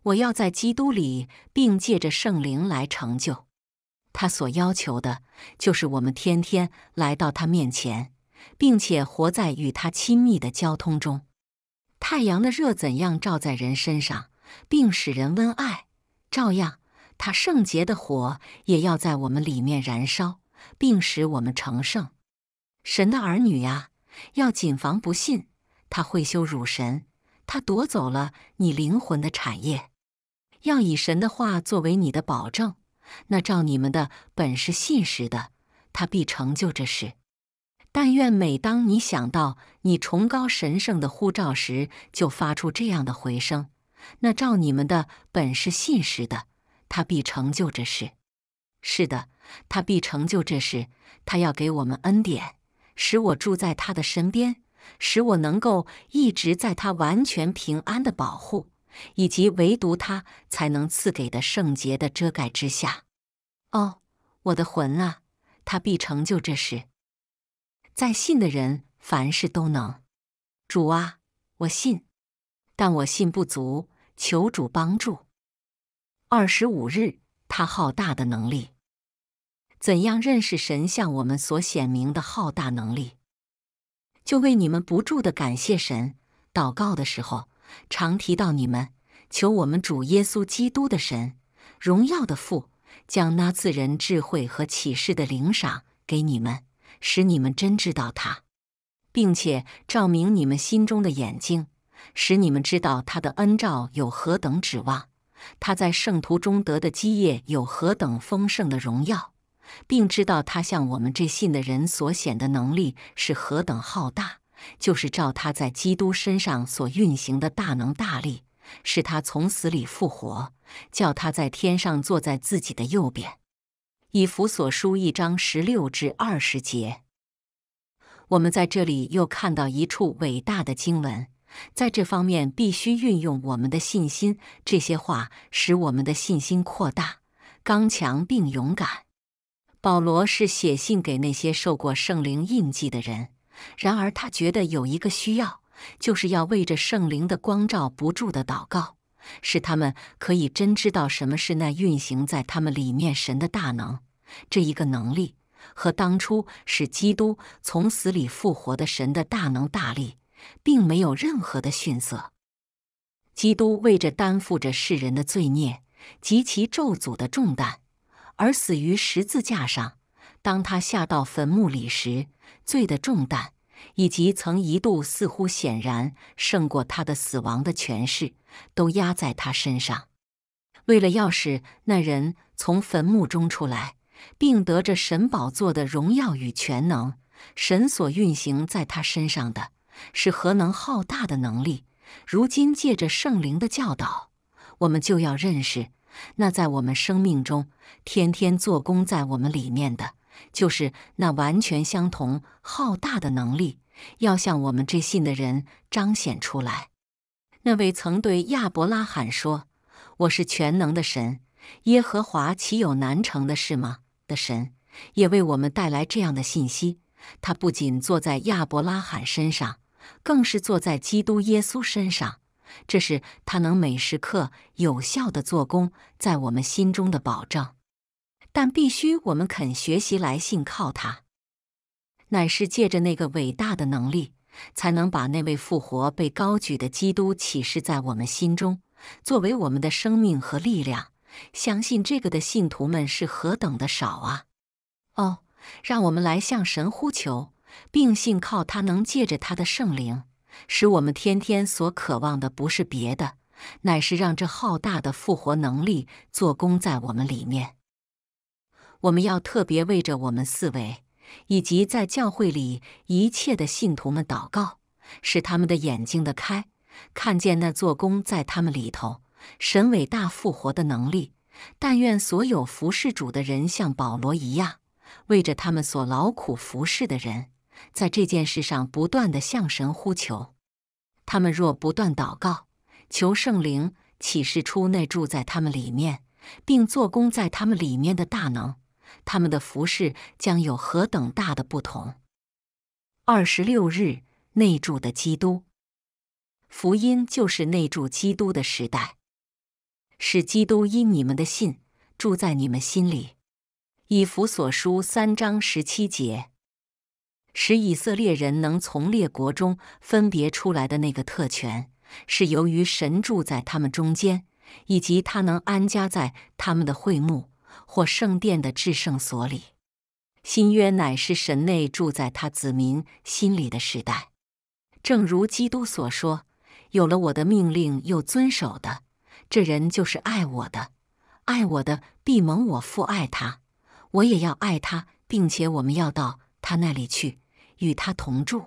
我要在基督里，并借着圣灵来成就。他所要求的就是我们天天来到他面前，并且活在与他亲密的交通中。”太阳的热怎样照在人身上，并使人温爱？照样，他圣洁的火也要在我们里面燃烧，并使我们成圣。神的儿女呀，要谨防不信，他会羞辱神，他夺走了你灵魂的产业。要以神的话作为你的保证。那照你们的本是信实的，他必成就这事。但愿每当你想到你崇高神圣的呼召时，就发出这样的回声。那照你们的本是信实的，他必成就这事。是的，他必成就这事。他要给我们恩典，使我住在他的身边，使我能够一直在他完全平安的保护，以及唯独他才能赐给的圣洁的遮盖之下。哦，我的魂啊，他必成就这事。在信的人凡事都能。主啊，我信，但我信不足，求主帮助。二十五日，他浩大的能力，怎样认识神，向我们所显明的浩大能力，就为你们不住的感谢神。祷告的时候，常提到你们，求我们主耶稣基督的神，荣耀的父，将那自人智慧和启示的灵赏给你们。使你们真知道他，并且照明你们心中的眼睛，使你们知道他的恩照有何等指望，他在圣徒中得的基业有何等丰盛的荣耀，并知道他向我们这信的人所显的能力是何等浩大，就是照他在基督身上所运行的大能大力，使他从死里复活，叫他在天上坐在自己的右边。以弗所书一章十六至二十节，我们在这里又看到一处伟大的经文。在这方面，必须运用我们的信心。这些话使我们的信心扩大、刚强并勇敢。保罗是写信给那些受过圣灵印记的人，然而他觉得有一个需要，就是要为着圣灵的光照不住的祷告。使他们可以真知道什么是那运行在他们里面神的大能，这一个能力和当初使基督从死里复活的神的大能大力，并没有任何的逊色。基督为着担负着世人的罪孽及其咒诅的重担而死于十字架上，当他下到坟墓里时，罪的重担。以及曾一度似乎显然胜过他的死亡的权势，都压在他身上。为了要使那人从坟墓中出来，并得着神宝座的荣耀与全能，神所运行在他身上的是何能浩大的能力。如今借着圣灵的教导，我们就要认识那在我们生命中天天做工在我们里面的。就是那完全相同浩大的能力，要向我们这信的人彰显出来。那位曾对亚伯拉罕说：“我是全能的神，耶和华岂有难成的事吗？”的神，也为我们带来这样的信息。他不仅坐在亚伯拉罕身上，更是坐在基督耶稣身上。这是他能每时刻有效的做工在我们心中的保证。但必须我们肯学习来信靠他，乃是借着那个伟大的能力，才能把那位复活被高举的基督启示在我们心中，作为我们的生命和力量。相信这个的信徒们是何等的少啊！哦，让我们来向神呼求，并信靠他，能借着他的圣灵，使我们天天所渴望的不是别的，乃是让这浩大的复活能力做工在我们里面。我们要特别为着我们四位以及在教会里一切的信徒们祷告，使他们的眼睛的开，看见那做工在他们里头、神伟大复活的能力。但愿所有服侍主的人像保罗一样，为着他们所劳苦服侍的人，在这件事上不断的向神呼求。他们若不断祷告，求圣灵启示出那住在他们里面，并做工在他们里面的大能。他们的服饰将有何等大的不同？二十六日内住的基督福音，就是内住基督的时代，使基督因你们的信住在你们心里。以弗所书三章十七节，使以色列人能从列国中分别出来的那个特权，是由于神住在他们中间，以及他能安家在他们的会幕。或圣殿的至圣所里，新约乃是神内住在他子民心里的时代。正如基督所说：“有了我的命令又遵守的，这人就是爱我的；爱我的必蒙我父爱他，我也要爱他，并且我们要到他那里去，与他同住。”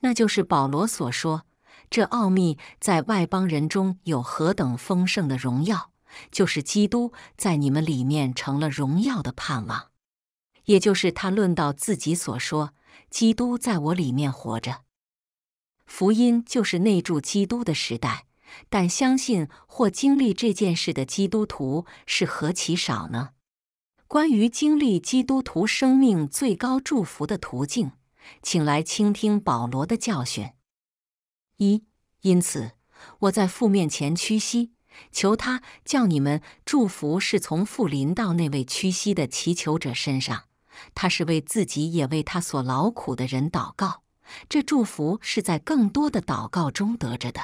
那就是保罗所说：“这奥秘在外邦人中有何等丰盛的荣耀。”就是基督在你们里面成了荣耀的盼望，也就是他论到自己所说：“基督在我里面活着。”福音就是内住基督的时代，但相信或经历这件事的基督徒是何其少呢？关于经历基督徒生命最高祝福的途径，请来倾听保罗的教训。一因此，我在父面前屈膝。求他叫你们祝福是从富林到那位屈膝的祈求者身上，他是为自己也为他所劳苦的人祷告。这祝福是在更多的祷告中得着的。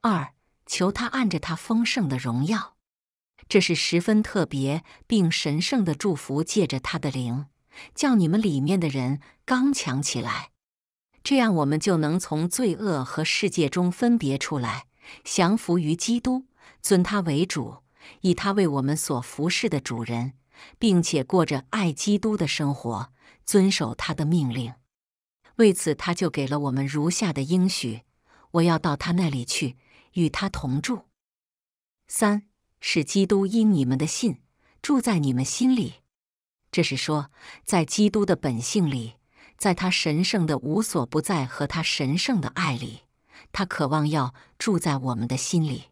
二，求他按着他丰盛的荣耀，这是十分特别并神圣的祝福，借着他的灵，叫你们里面的人刚强起来，这样我们就能从罪恶和世界中分别出来。降服于基督，尊他为主，以他为我们所服侍的主人，并且过着爱基督的生活，遵守他的命令。为此，他就给了我们如下的应许：“我要到他那里去，与他同住。”三是基督因你们的信住在你们心里。这是说，在基督的本性里，在他神圣的无所不在和他神圣的爱里。他渴望要住在我们的心里。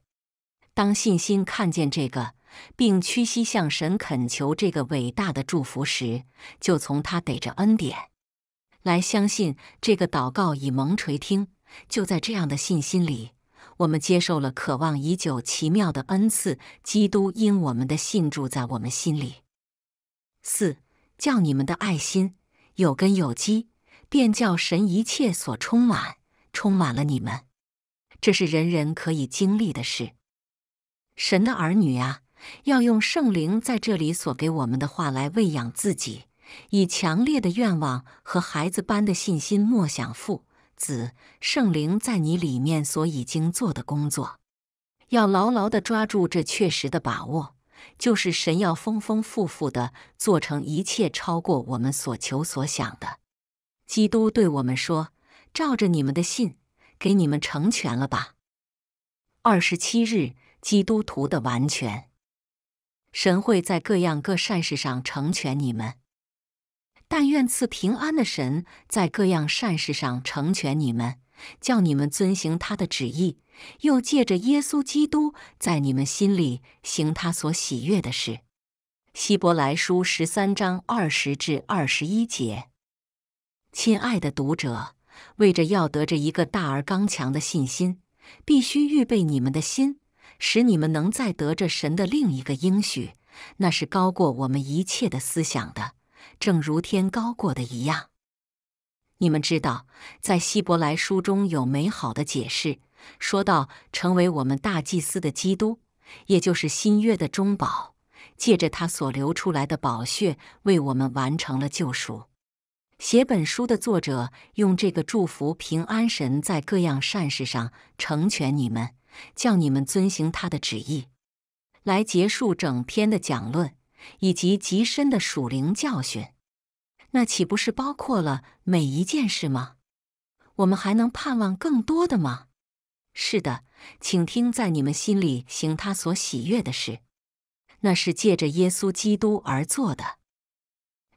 当信心看见这个，并屈膝向神恳求这个伟大的祝福时，就从他逮着恩典，来相信这个祷告已蒙垂听。就在这样的信心里，我们接受了渴望已久、奇妙的恩赐。基督因我们的信住在我们心里。四叫你们的爱心有根有基，便叫神一切所充满，充满了你们。这是人人可以经历的事，神的儿女啊，要用圣灵在这里所给我们的话来喂养自己，以强烈的愿望和孩子般的信心，默想父子圣灵在你里面所已经做的工作，要牢牢的抓住这确实的把握，就是神要丰丰富富的做成一切超过我们所求所想的。基督对我们说：“照着你们的信。”给你们成全了吧。二十七日，基督徒的完全，神会在各样各善事上成全你们。但愿赐平安的神在各样善事上成全你们，叫你们遵行他的旨意，又借着耶稣基督在你们心里行他所喜悦的事。希伯来书十三章二十至二十一节。亲爱的读者。为着要得着一个大而刚强的信心，必须预备你们的心，使你们能再得着神的另一个应许，那是高过我们一切的思想的，正如天高过的一样。你们知道，在希伯来书中有美好的解释，说到成为我们大祭司的基督，也就是新约的中保，借着他所流出来的宝血，为我们完成了救赎。写本书的作者用这个祝福平安神在各样善事上成全你们，叫你们遵行他的旨意，来结束整篇的讲论以及极深的属灵教训。那岂不是包括了每一件事吗？我们还能盼望更多的吗？是的，请听，在你们心里行他所喜悦的事，那是借着耶稣基督而做的。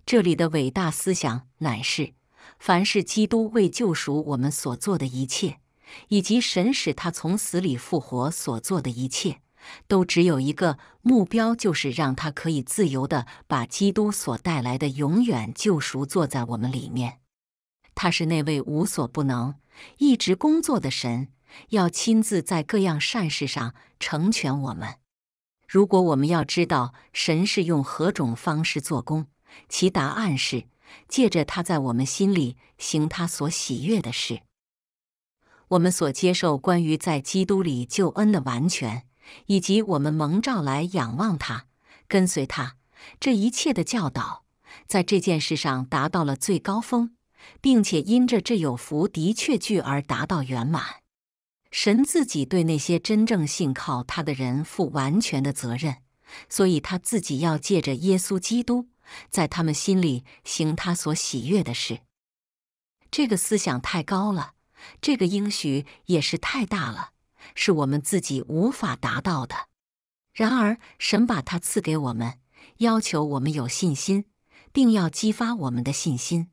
这里的伟大思想乃是：凡是基督为救赎我们所做的一切，以及神使他从死里复活所做的一切，都只有一个目标，就是让他可以自由地把基督所带来的永远救赎做在我们里面。他是那位无所不能、一直工作的神，要亲自在各样善事上成全我们。如果我们要知道神是用何种方式做工，其答案是，借着他在我们心里行他所喜悦的事，我们所接受关于在基督里救恩的完全，以及我们蒙召来仰望他、跟随他，这一切的教导，在这件事上达到了最高峰，并且因着这有福的确据而达到圆满。神自己对那些真正信靠他的人负完全的责任，所以他自己要借着耶稣基督。在他们心里行他所喜悦的事，这个思想太高了，这个应许也是太大了，是我们自己无法达到的。然而，神把他赐给我们，要求我们有信心，并要激发我们的信心。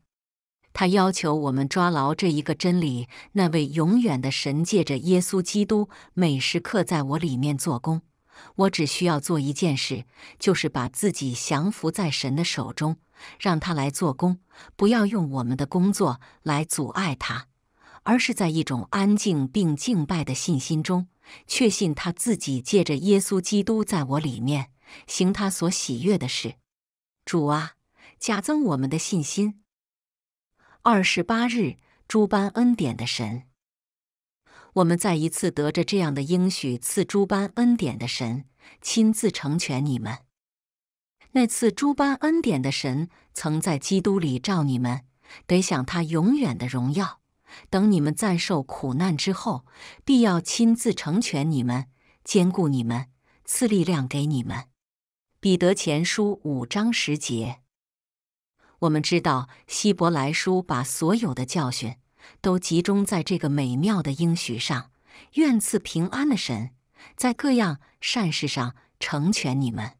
他要求我们抓牢这一个真理：那位永远的神借着耶稣基督，每时刻在我里面做工。我只需要做一件事，就是把自己降服在神的手中，让他来做工，不要用我们的工作来阻碍他，而是在一种安静并敬拜的信心中，确信他自己借着耶稣基督在我里面行他所喜悦的事。主啊，加增我们的信心。二十八日，诸般恩典的神。我们再一次得着这样的应许，赐诸般恩典的神亲自成全你们。那赐诸般恩典的神曾在基督里召你们，得享他永远的荣耀。等你们暂受苦难之后，必要亲自成全你们，兼顾你们，赐力量给你们。彼得前书五章十节。我们知道希伯来书把所有的教训。都集中在这个美妙的应许上，愿赐平安的神在各样善事上成全你们。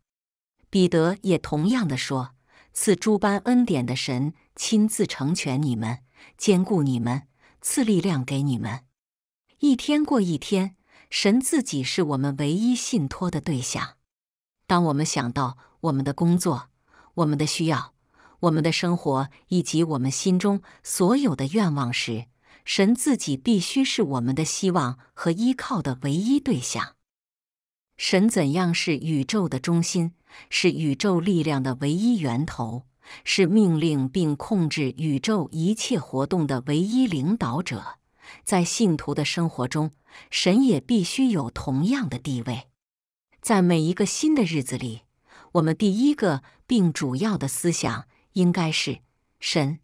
彼得也同样的说，赐诸般恩典的神亲自成全你们，兼顾你们，赐力量给你们。一天过一天，神自己是我们唯一信托的对象。当我们想到我们的工作，我们的需要。我们的生活以及我们心中所有的愿望时，神自己必须是我们的希望和依靠的唯一对象。神怎样是宇宙的中心，是宇宙力量的唯一源头，是命令并控制宇宙一切活动的唯一领导者？在信徒的生活中，神也必须有同样的地位。在每一个新的日子里，我们第一个并主要的思想。应该是神，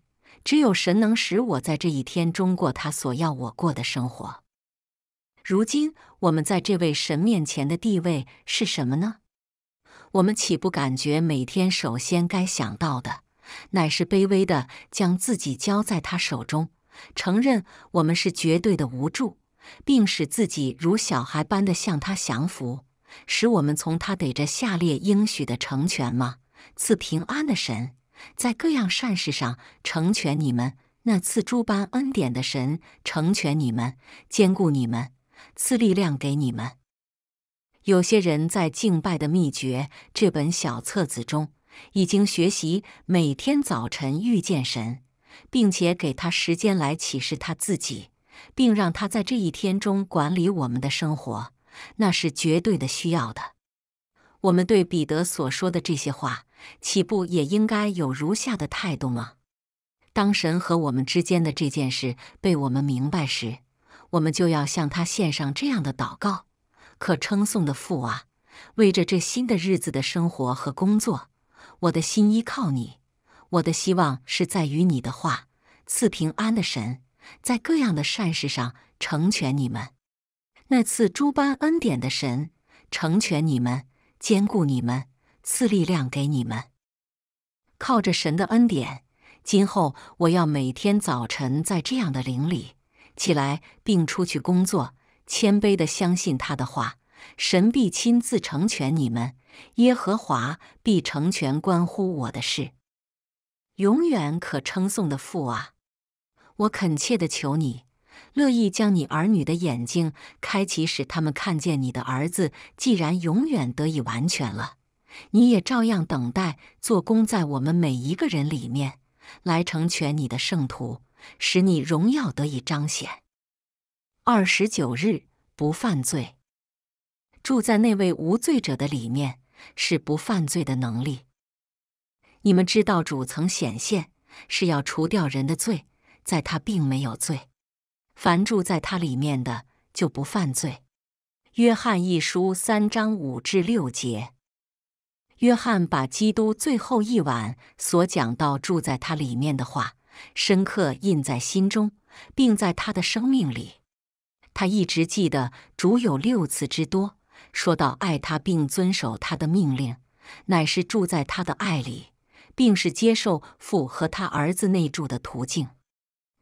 只有神能使我在这一天中过他所要我过的生活。如今我们在这位神面前的地位是什么呢？我们岂不感觉每天首先该想到的，乃是卑微的将自己交在他手中，承认我们是绝对的无助，并使自己如小孩般的向他降服，使我们从他得着下列应许的成全吗？赐平安的神。在各样善事上成全你们，那赐诸般恩典的神成全你们，兼顾你们，赐力量给你们。有些人在《敬拜的秘诀》这本小册子中已经学习每天早晨遇见神，并且给他时间来启示他自己，并让他在这一天中管理我们的生活，那是绝对的需要的。我们对彼得所说的这些话，岂不也应该有如下的态度吗？当神和我们之间的这件事被我们明白时，我们就要向他献上这样的祷告：可称颂的父啊，为着这新的日子的生活和工作，我的心依靠你；我的希望是在于你的话。赐平安的神，在各样的善事上成全你们；那赐诸般恩典的神，成全你们。兼顾你们，赐力量给你们。靠着神的恩典，今后我要每天早晨在这样的灵里起来，并出去工作。谦卑的相信他的话，神必亲自成全你们，耶和华必成全关乎我的事。永远可称颂的父啊，我恳切的求你。乐意将你儿女的眼睛开启，使他们看见你的儿子，既然永远得以完全了，你也照样等待做工在我们每一个人里面，来成全你的圣徒，使你荣耀得以彰显。二十九日不犯罪，住在那位无罪者的里面是不犯罪的能力。你们知道，主曾显现是要除掉人的罪，在他并没有罪。凡住在他里面的，就不犯罪。约翰一书三章五至六节，约翰把基督最后一晚所讲到住在他里面的话，深刻印在心中，并在他的生命里。他一直记得，主有六次之多说到爱他，并遵守他的命令，乃是住在他的爱里，并是接受父和他儿子内住的途径。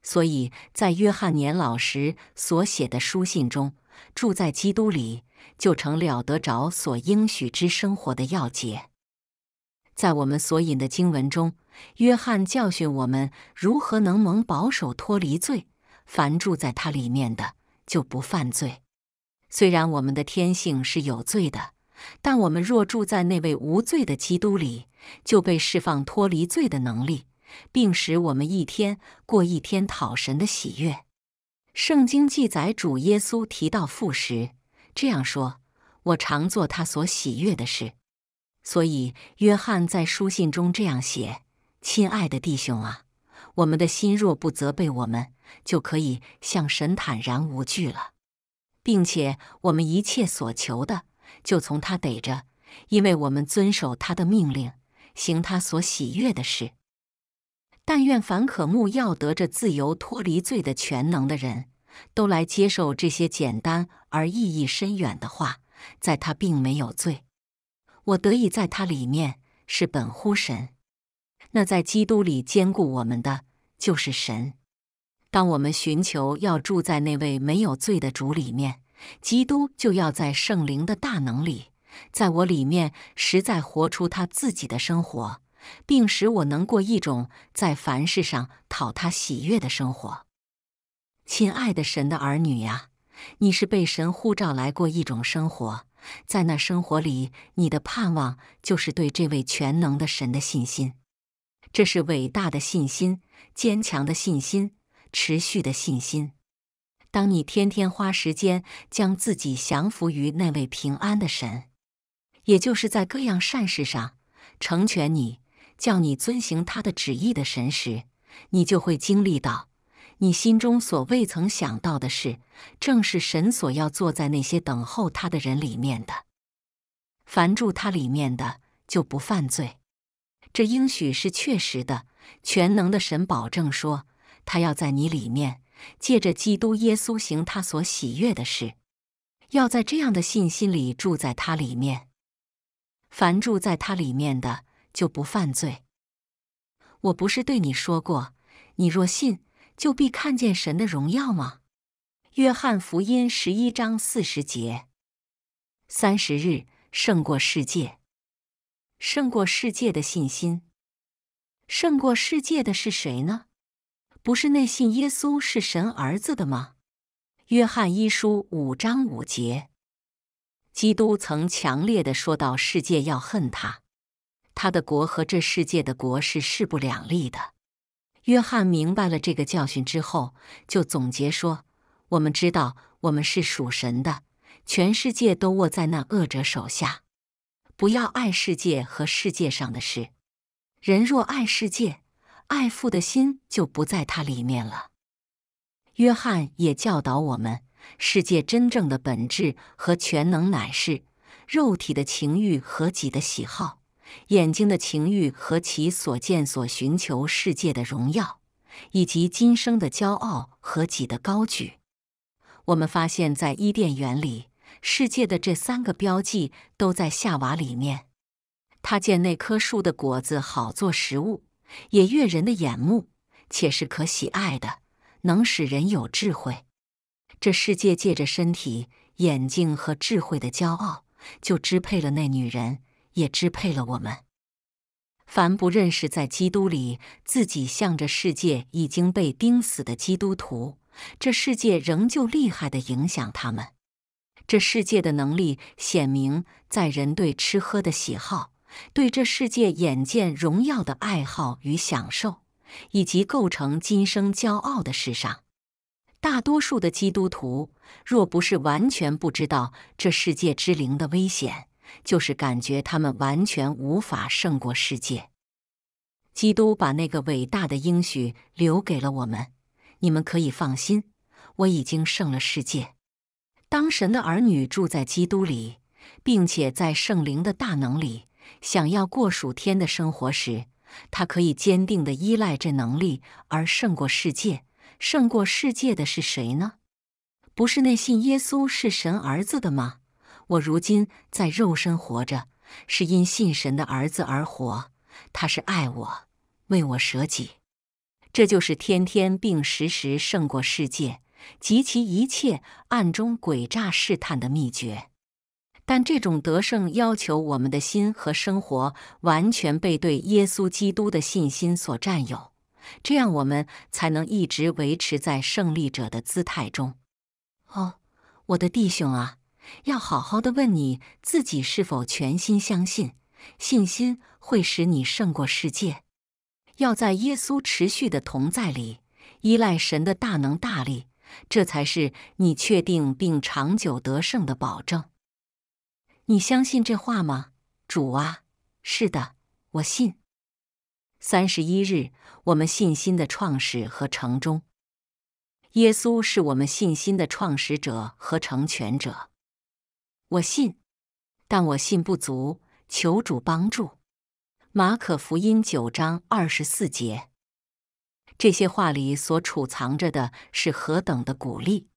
所以在约翰年老时所写的书信中，住在基督里就成了得着所应许之生活的要节。在我们所引的经文中，约翰教训我们如何能蒙保守脱离罪，凡住在他里面的就不犯罪。虽然我们的天性是有罪的，但我们若住在那位无罪的基督里，就被释放脱离罪的能力。并使我们一天过一天讨神的喜悦。圣经记载主耶稣提到父时，这样说：“我常做他所喜悦的事。”所以约翰在书信中这样写：“亲爱的弟兄啊，我们的心若不责备我们，就可以向神坦然无惧了，并且我们一切所求的就从他得着，因为我们遵守他的命令，行他所喜悦的事。”但愿凡可目要得着自由脱离罪的全能的人都来接受这些简单而意义深远的话。在他并没有罪，我得以在他里面是本乎神。那在基督里兼顾我们的就是神。当我们寻求要住在那位没有罪的主里面，基督就要在圣灵的大能里，在我里面实在活出他自己的生活。并使我能过一种在凡事上讨他喜悦的生活，亲爱的神的儿女呀，你是被神呼召来过一种生活，在那生活里，你的盼望就是对这位全能的神的信心。这是伟大的信心，坚强的信心，持续的信心。当你天天花时间将自己降服于那位平安的神，也就是在各样善事上成全你。叫你遵行他的旨意的神时，你就会经历到，你心中所未曾想到的事，正是神所要坐在那些等候他的人里面的。凡住他里面的，就不犯罪。这应许是确实的。全能的神保证说，他要在你里面，借着基督耶稣行他所喜悦的事。要在这样的信心里住在他里面。凡住在他里面的。就不犯罪。我不是对你说过，你若信，就必看见神的荣耀吗？约翰福音十一章四十节。三十日胜过世界，胜过世界的信心，胜过世界的是谁呢？不是那信耶稣是神儿子的吗？约翰一书五章五节。基督曾强烈的说到：世界要恨他。他的国和这世界的国是势不两立的。约翰明白了这个教训之后，就总结说：“我们知道，我们是属神的，全世界都握在那恶者手下。不要爱世界和世界上的事。人若爱世界，爱父的心就不在他里面了。”约翰也教导我们：世界真正的本质和全能乃是肉体的情欲和己的喜好。眼睛的情欲和其所见所寻求世界的荣耀，以及今生的骄傲和己的高举，我们发现，在伊甸园里，世界的这三个标记都在夏娃里面。他见那棵树的果子好做食物，也悦人的眼目，且是可喜爱的，能使人有智慧。这世界借着身体、眼睛和智慧的骄傲，就支配了那女人。也支配了我们。凡不认识在基督里自己向着世界已经被钉死的基督徒，这世界仍旧厉害的影响他们。这世界的能力显明在人对吃喝的喜好，对这世界眼见荣耀的爱好与享受，以及构成今生骄傲的事上。大多数的基督徒，若不是完全不知道这世界之灵的危险。就是感觉他们完全无法胜过世界。基督把那个伟大的应许留给了我们，你们可以放心，我已经胜了世界。当神的儿女住在基督里，并且在圣灵的大能里，想要过属天的生活时，他可以坚定的依赖这能力而胜过世界。胜过世界的是谁呢？不是那信耶稣是神儿子的吗？我如今在肉身活着，是因信神的儿子而活，他是爱我，为我舍己。这就是天天并时时胜过世界及其一切暗中诡诈试探的秘诀。但这种得胜要求我们的心和生活完全被对耶稣基督的信心所占有，这样我们才能一直维持在胜利者的姿态中。哦，我的弟兄啊！要好好的问你自己，是否全心相信，信心会使你胜过世界。要在耶稣持续的同在里，依赖神的大能大力，这才是你确定并长久得胜的保证。你相信这话吗，主啊？是的，我信。三十一日，我们信心的创始和成终。耶稣是我们信心的创始者和成全者。我信，但我信不足，求主帮助。马可福音九章二十四节，这些话里所储藏着的是何等的鼓励！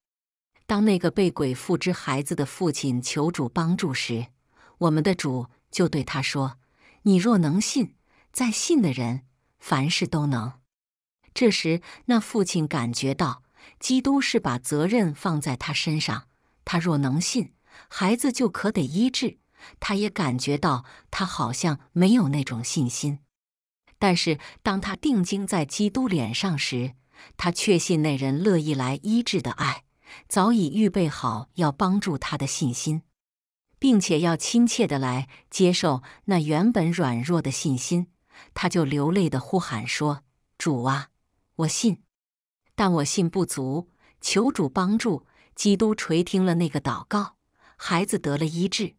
当那个被鬼附之孩子的父亲求主帮助时，我们的主就对他说：“你若能信，在信的人凡事都能。”这时，那父亲感觉到基督是把责任放在他身上，他若能信。孩子就可得医治，他也感觉到他好像没有那种信心。但是当他定睛在基督脸上时，他确信那人乐意来医治的爱早已预备好要帮助他的信心，并且要亲切的来接受那原本软弱的信心。他就流泪的呼喊说：“主啊，我信，但我信不足，求主帮助。”基督垂听了那个祷告。孩子得了医治，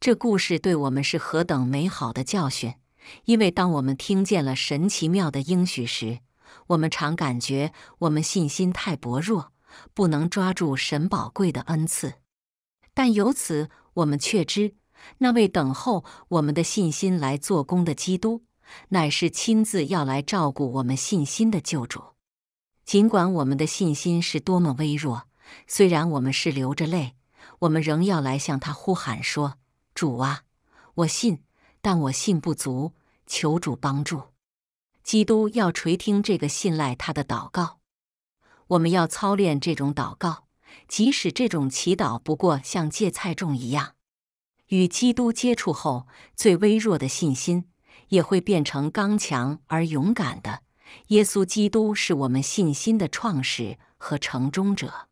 这故事对我们是何等美好的教训！因为当我们听见了神奇妙的应许时，我们常感觉我们信心太薄弱，不能抓住神宝贵的恩赐。但由此我们却知，那位等候我们的信心来做工的基督，乃是亲自要来照顾我们信心的救主。尽管我们的信心是多么微弱，虽然我们是流着泪。我们仍要来向他呼喊说：“主啊，我信，但我信不足，求主帮助。”基督要垂听这个信赖他的祷告。我们要操练这种祷告，即使这种祈祷不过像芥菜种一样。与基督接触后，最微弱的信心也会变成刚强而勇敢的。耶稣基督是我们信心的创始和成终者。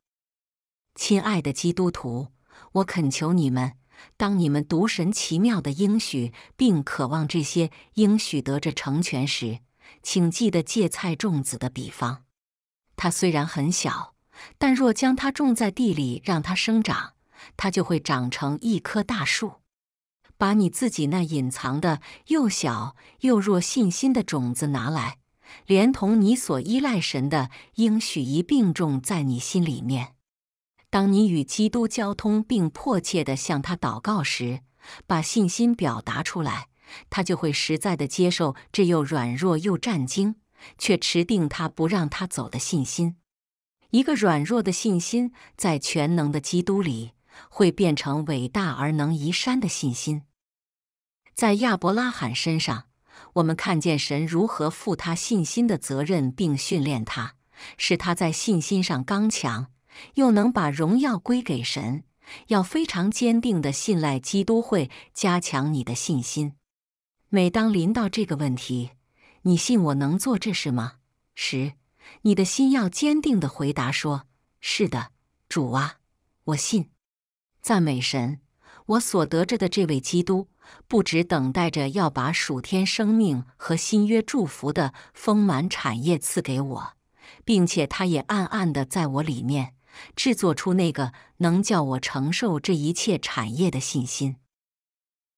亲爱的基督徒。我恳求你们，当你们读神奇妙的应许，并渴望这些应许得着成全时，请记得芥菜种子的比方。它虽然很小，但若将它种在地里，让它生长，它就会长成一棵大树。把你自己那隐藏的又小又弱信心的种子拿来，连同你所依赖神的应许一并种在你心里面。当你与基督交通，并迫切地向他祷告时，把信心表达出来，他就会实在地接受这又软弱又战惊，却持定他不让他走的信心。一个软弱的信心，在全能的基督里，会变成伟大而能移山的信心。在亚伯拉罕身上，我们看见神如何负他信心的责任，并训练他，使他在信心上刚强。又能把荣耀归给神，要非常坚定地信赖基督会加强你的信心。每当临到这个问题，你信我能做这事吗？时，你的心要坚定地回答说：“是的，主啊，我信。”赞美神！我所得着的这位基督，不止等待着要把属天生命和新约祝福的丰满产业赐给我，并且他也暗暗地在我里面。制作出那个能叫我承受这一切产业的信心。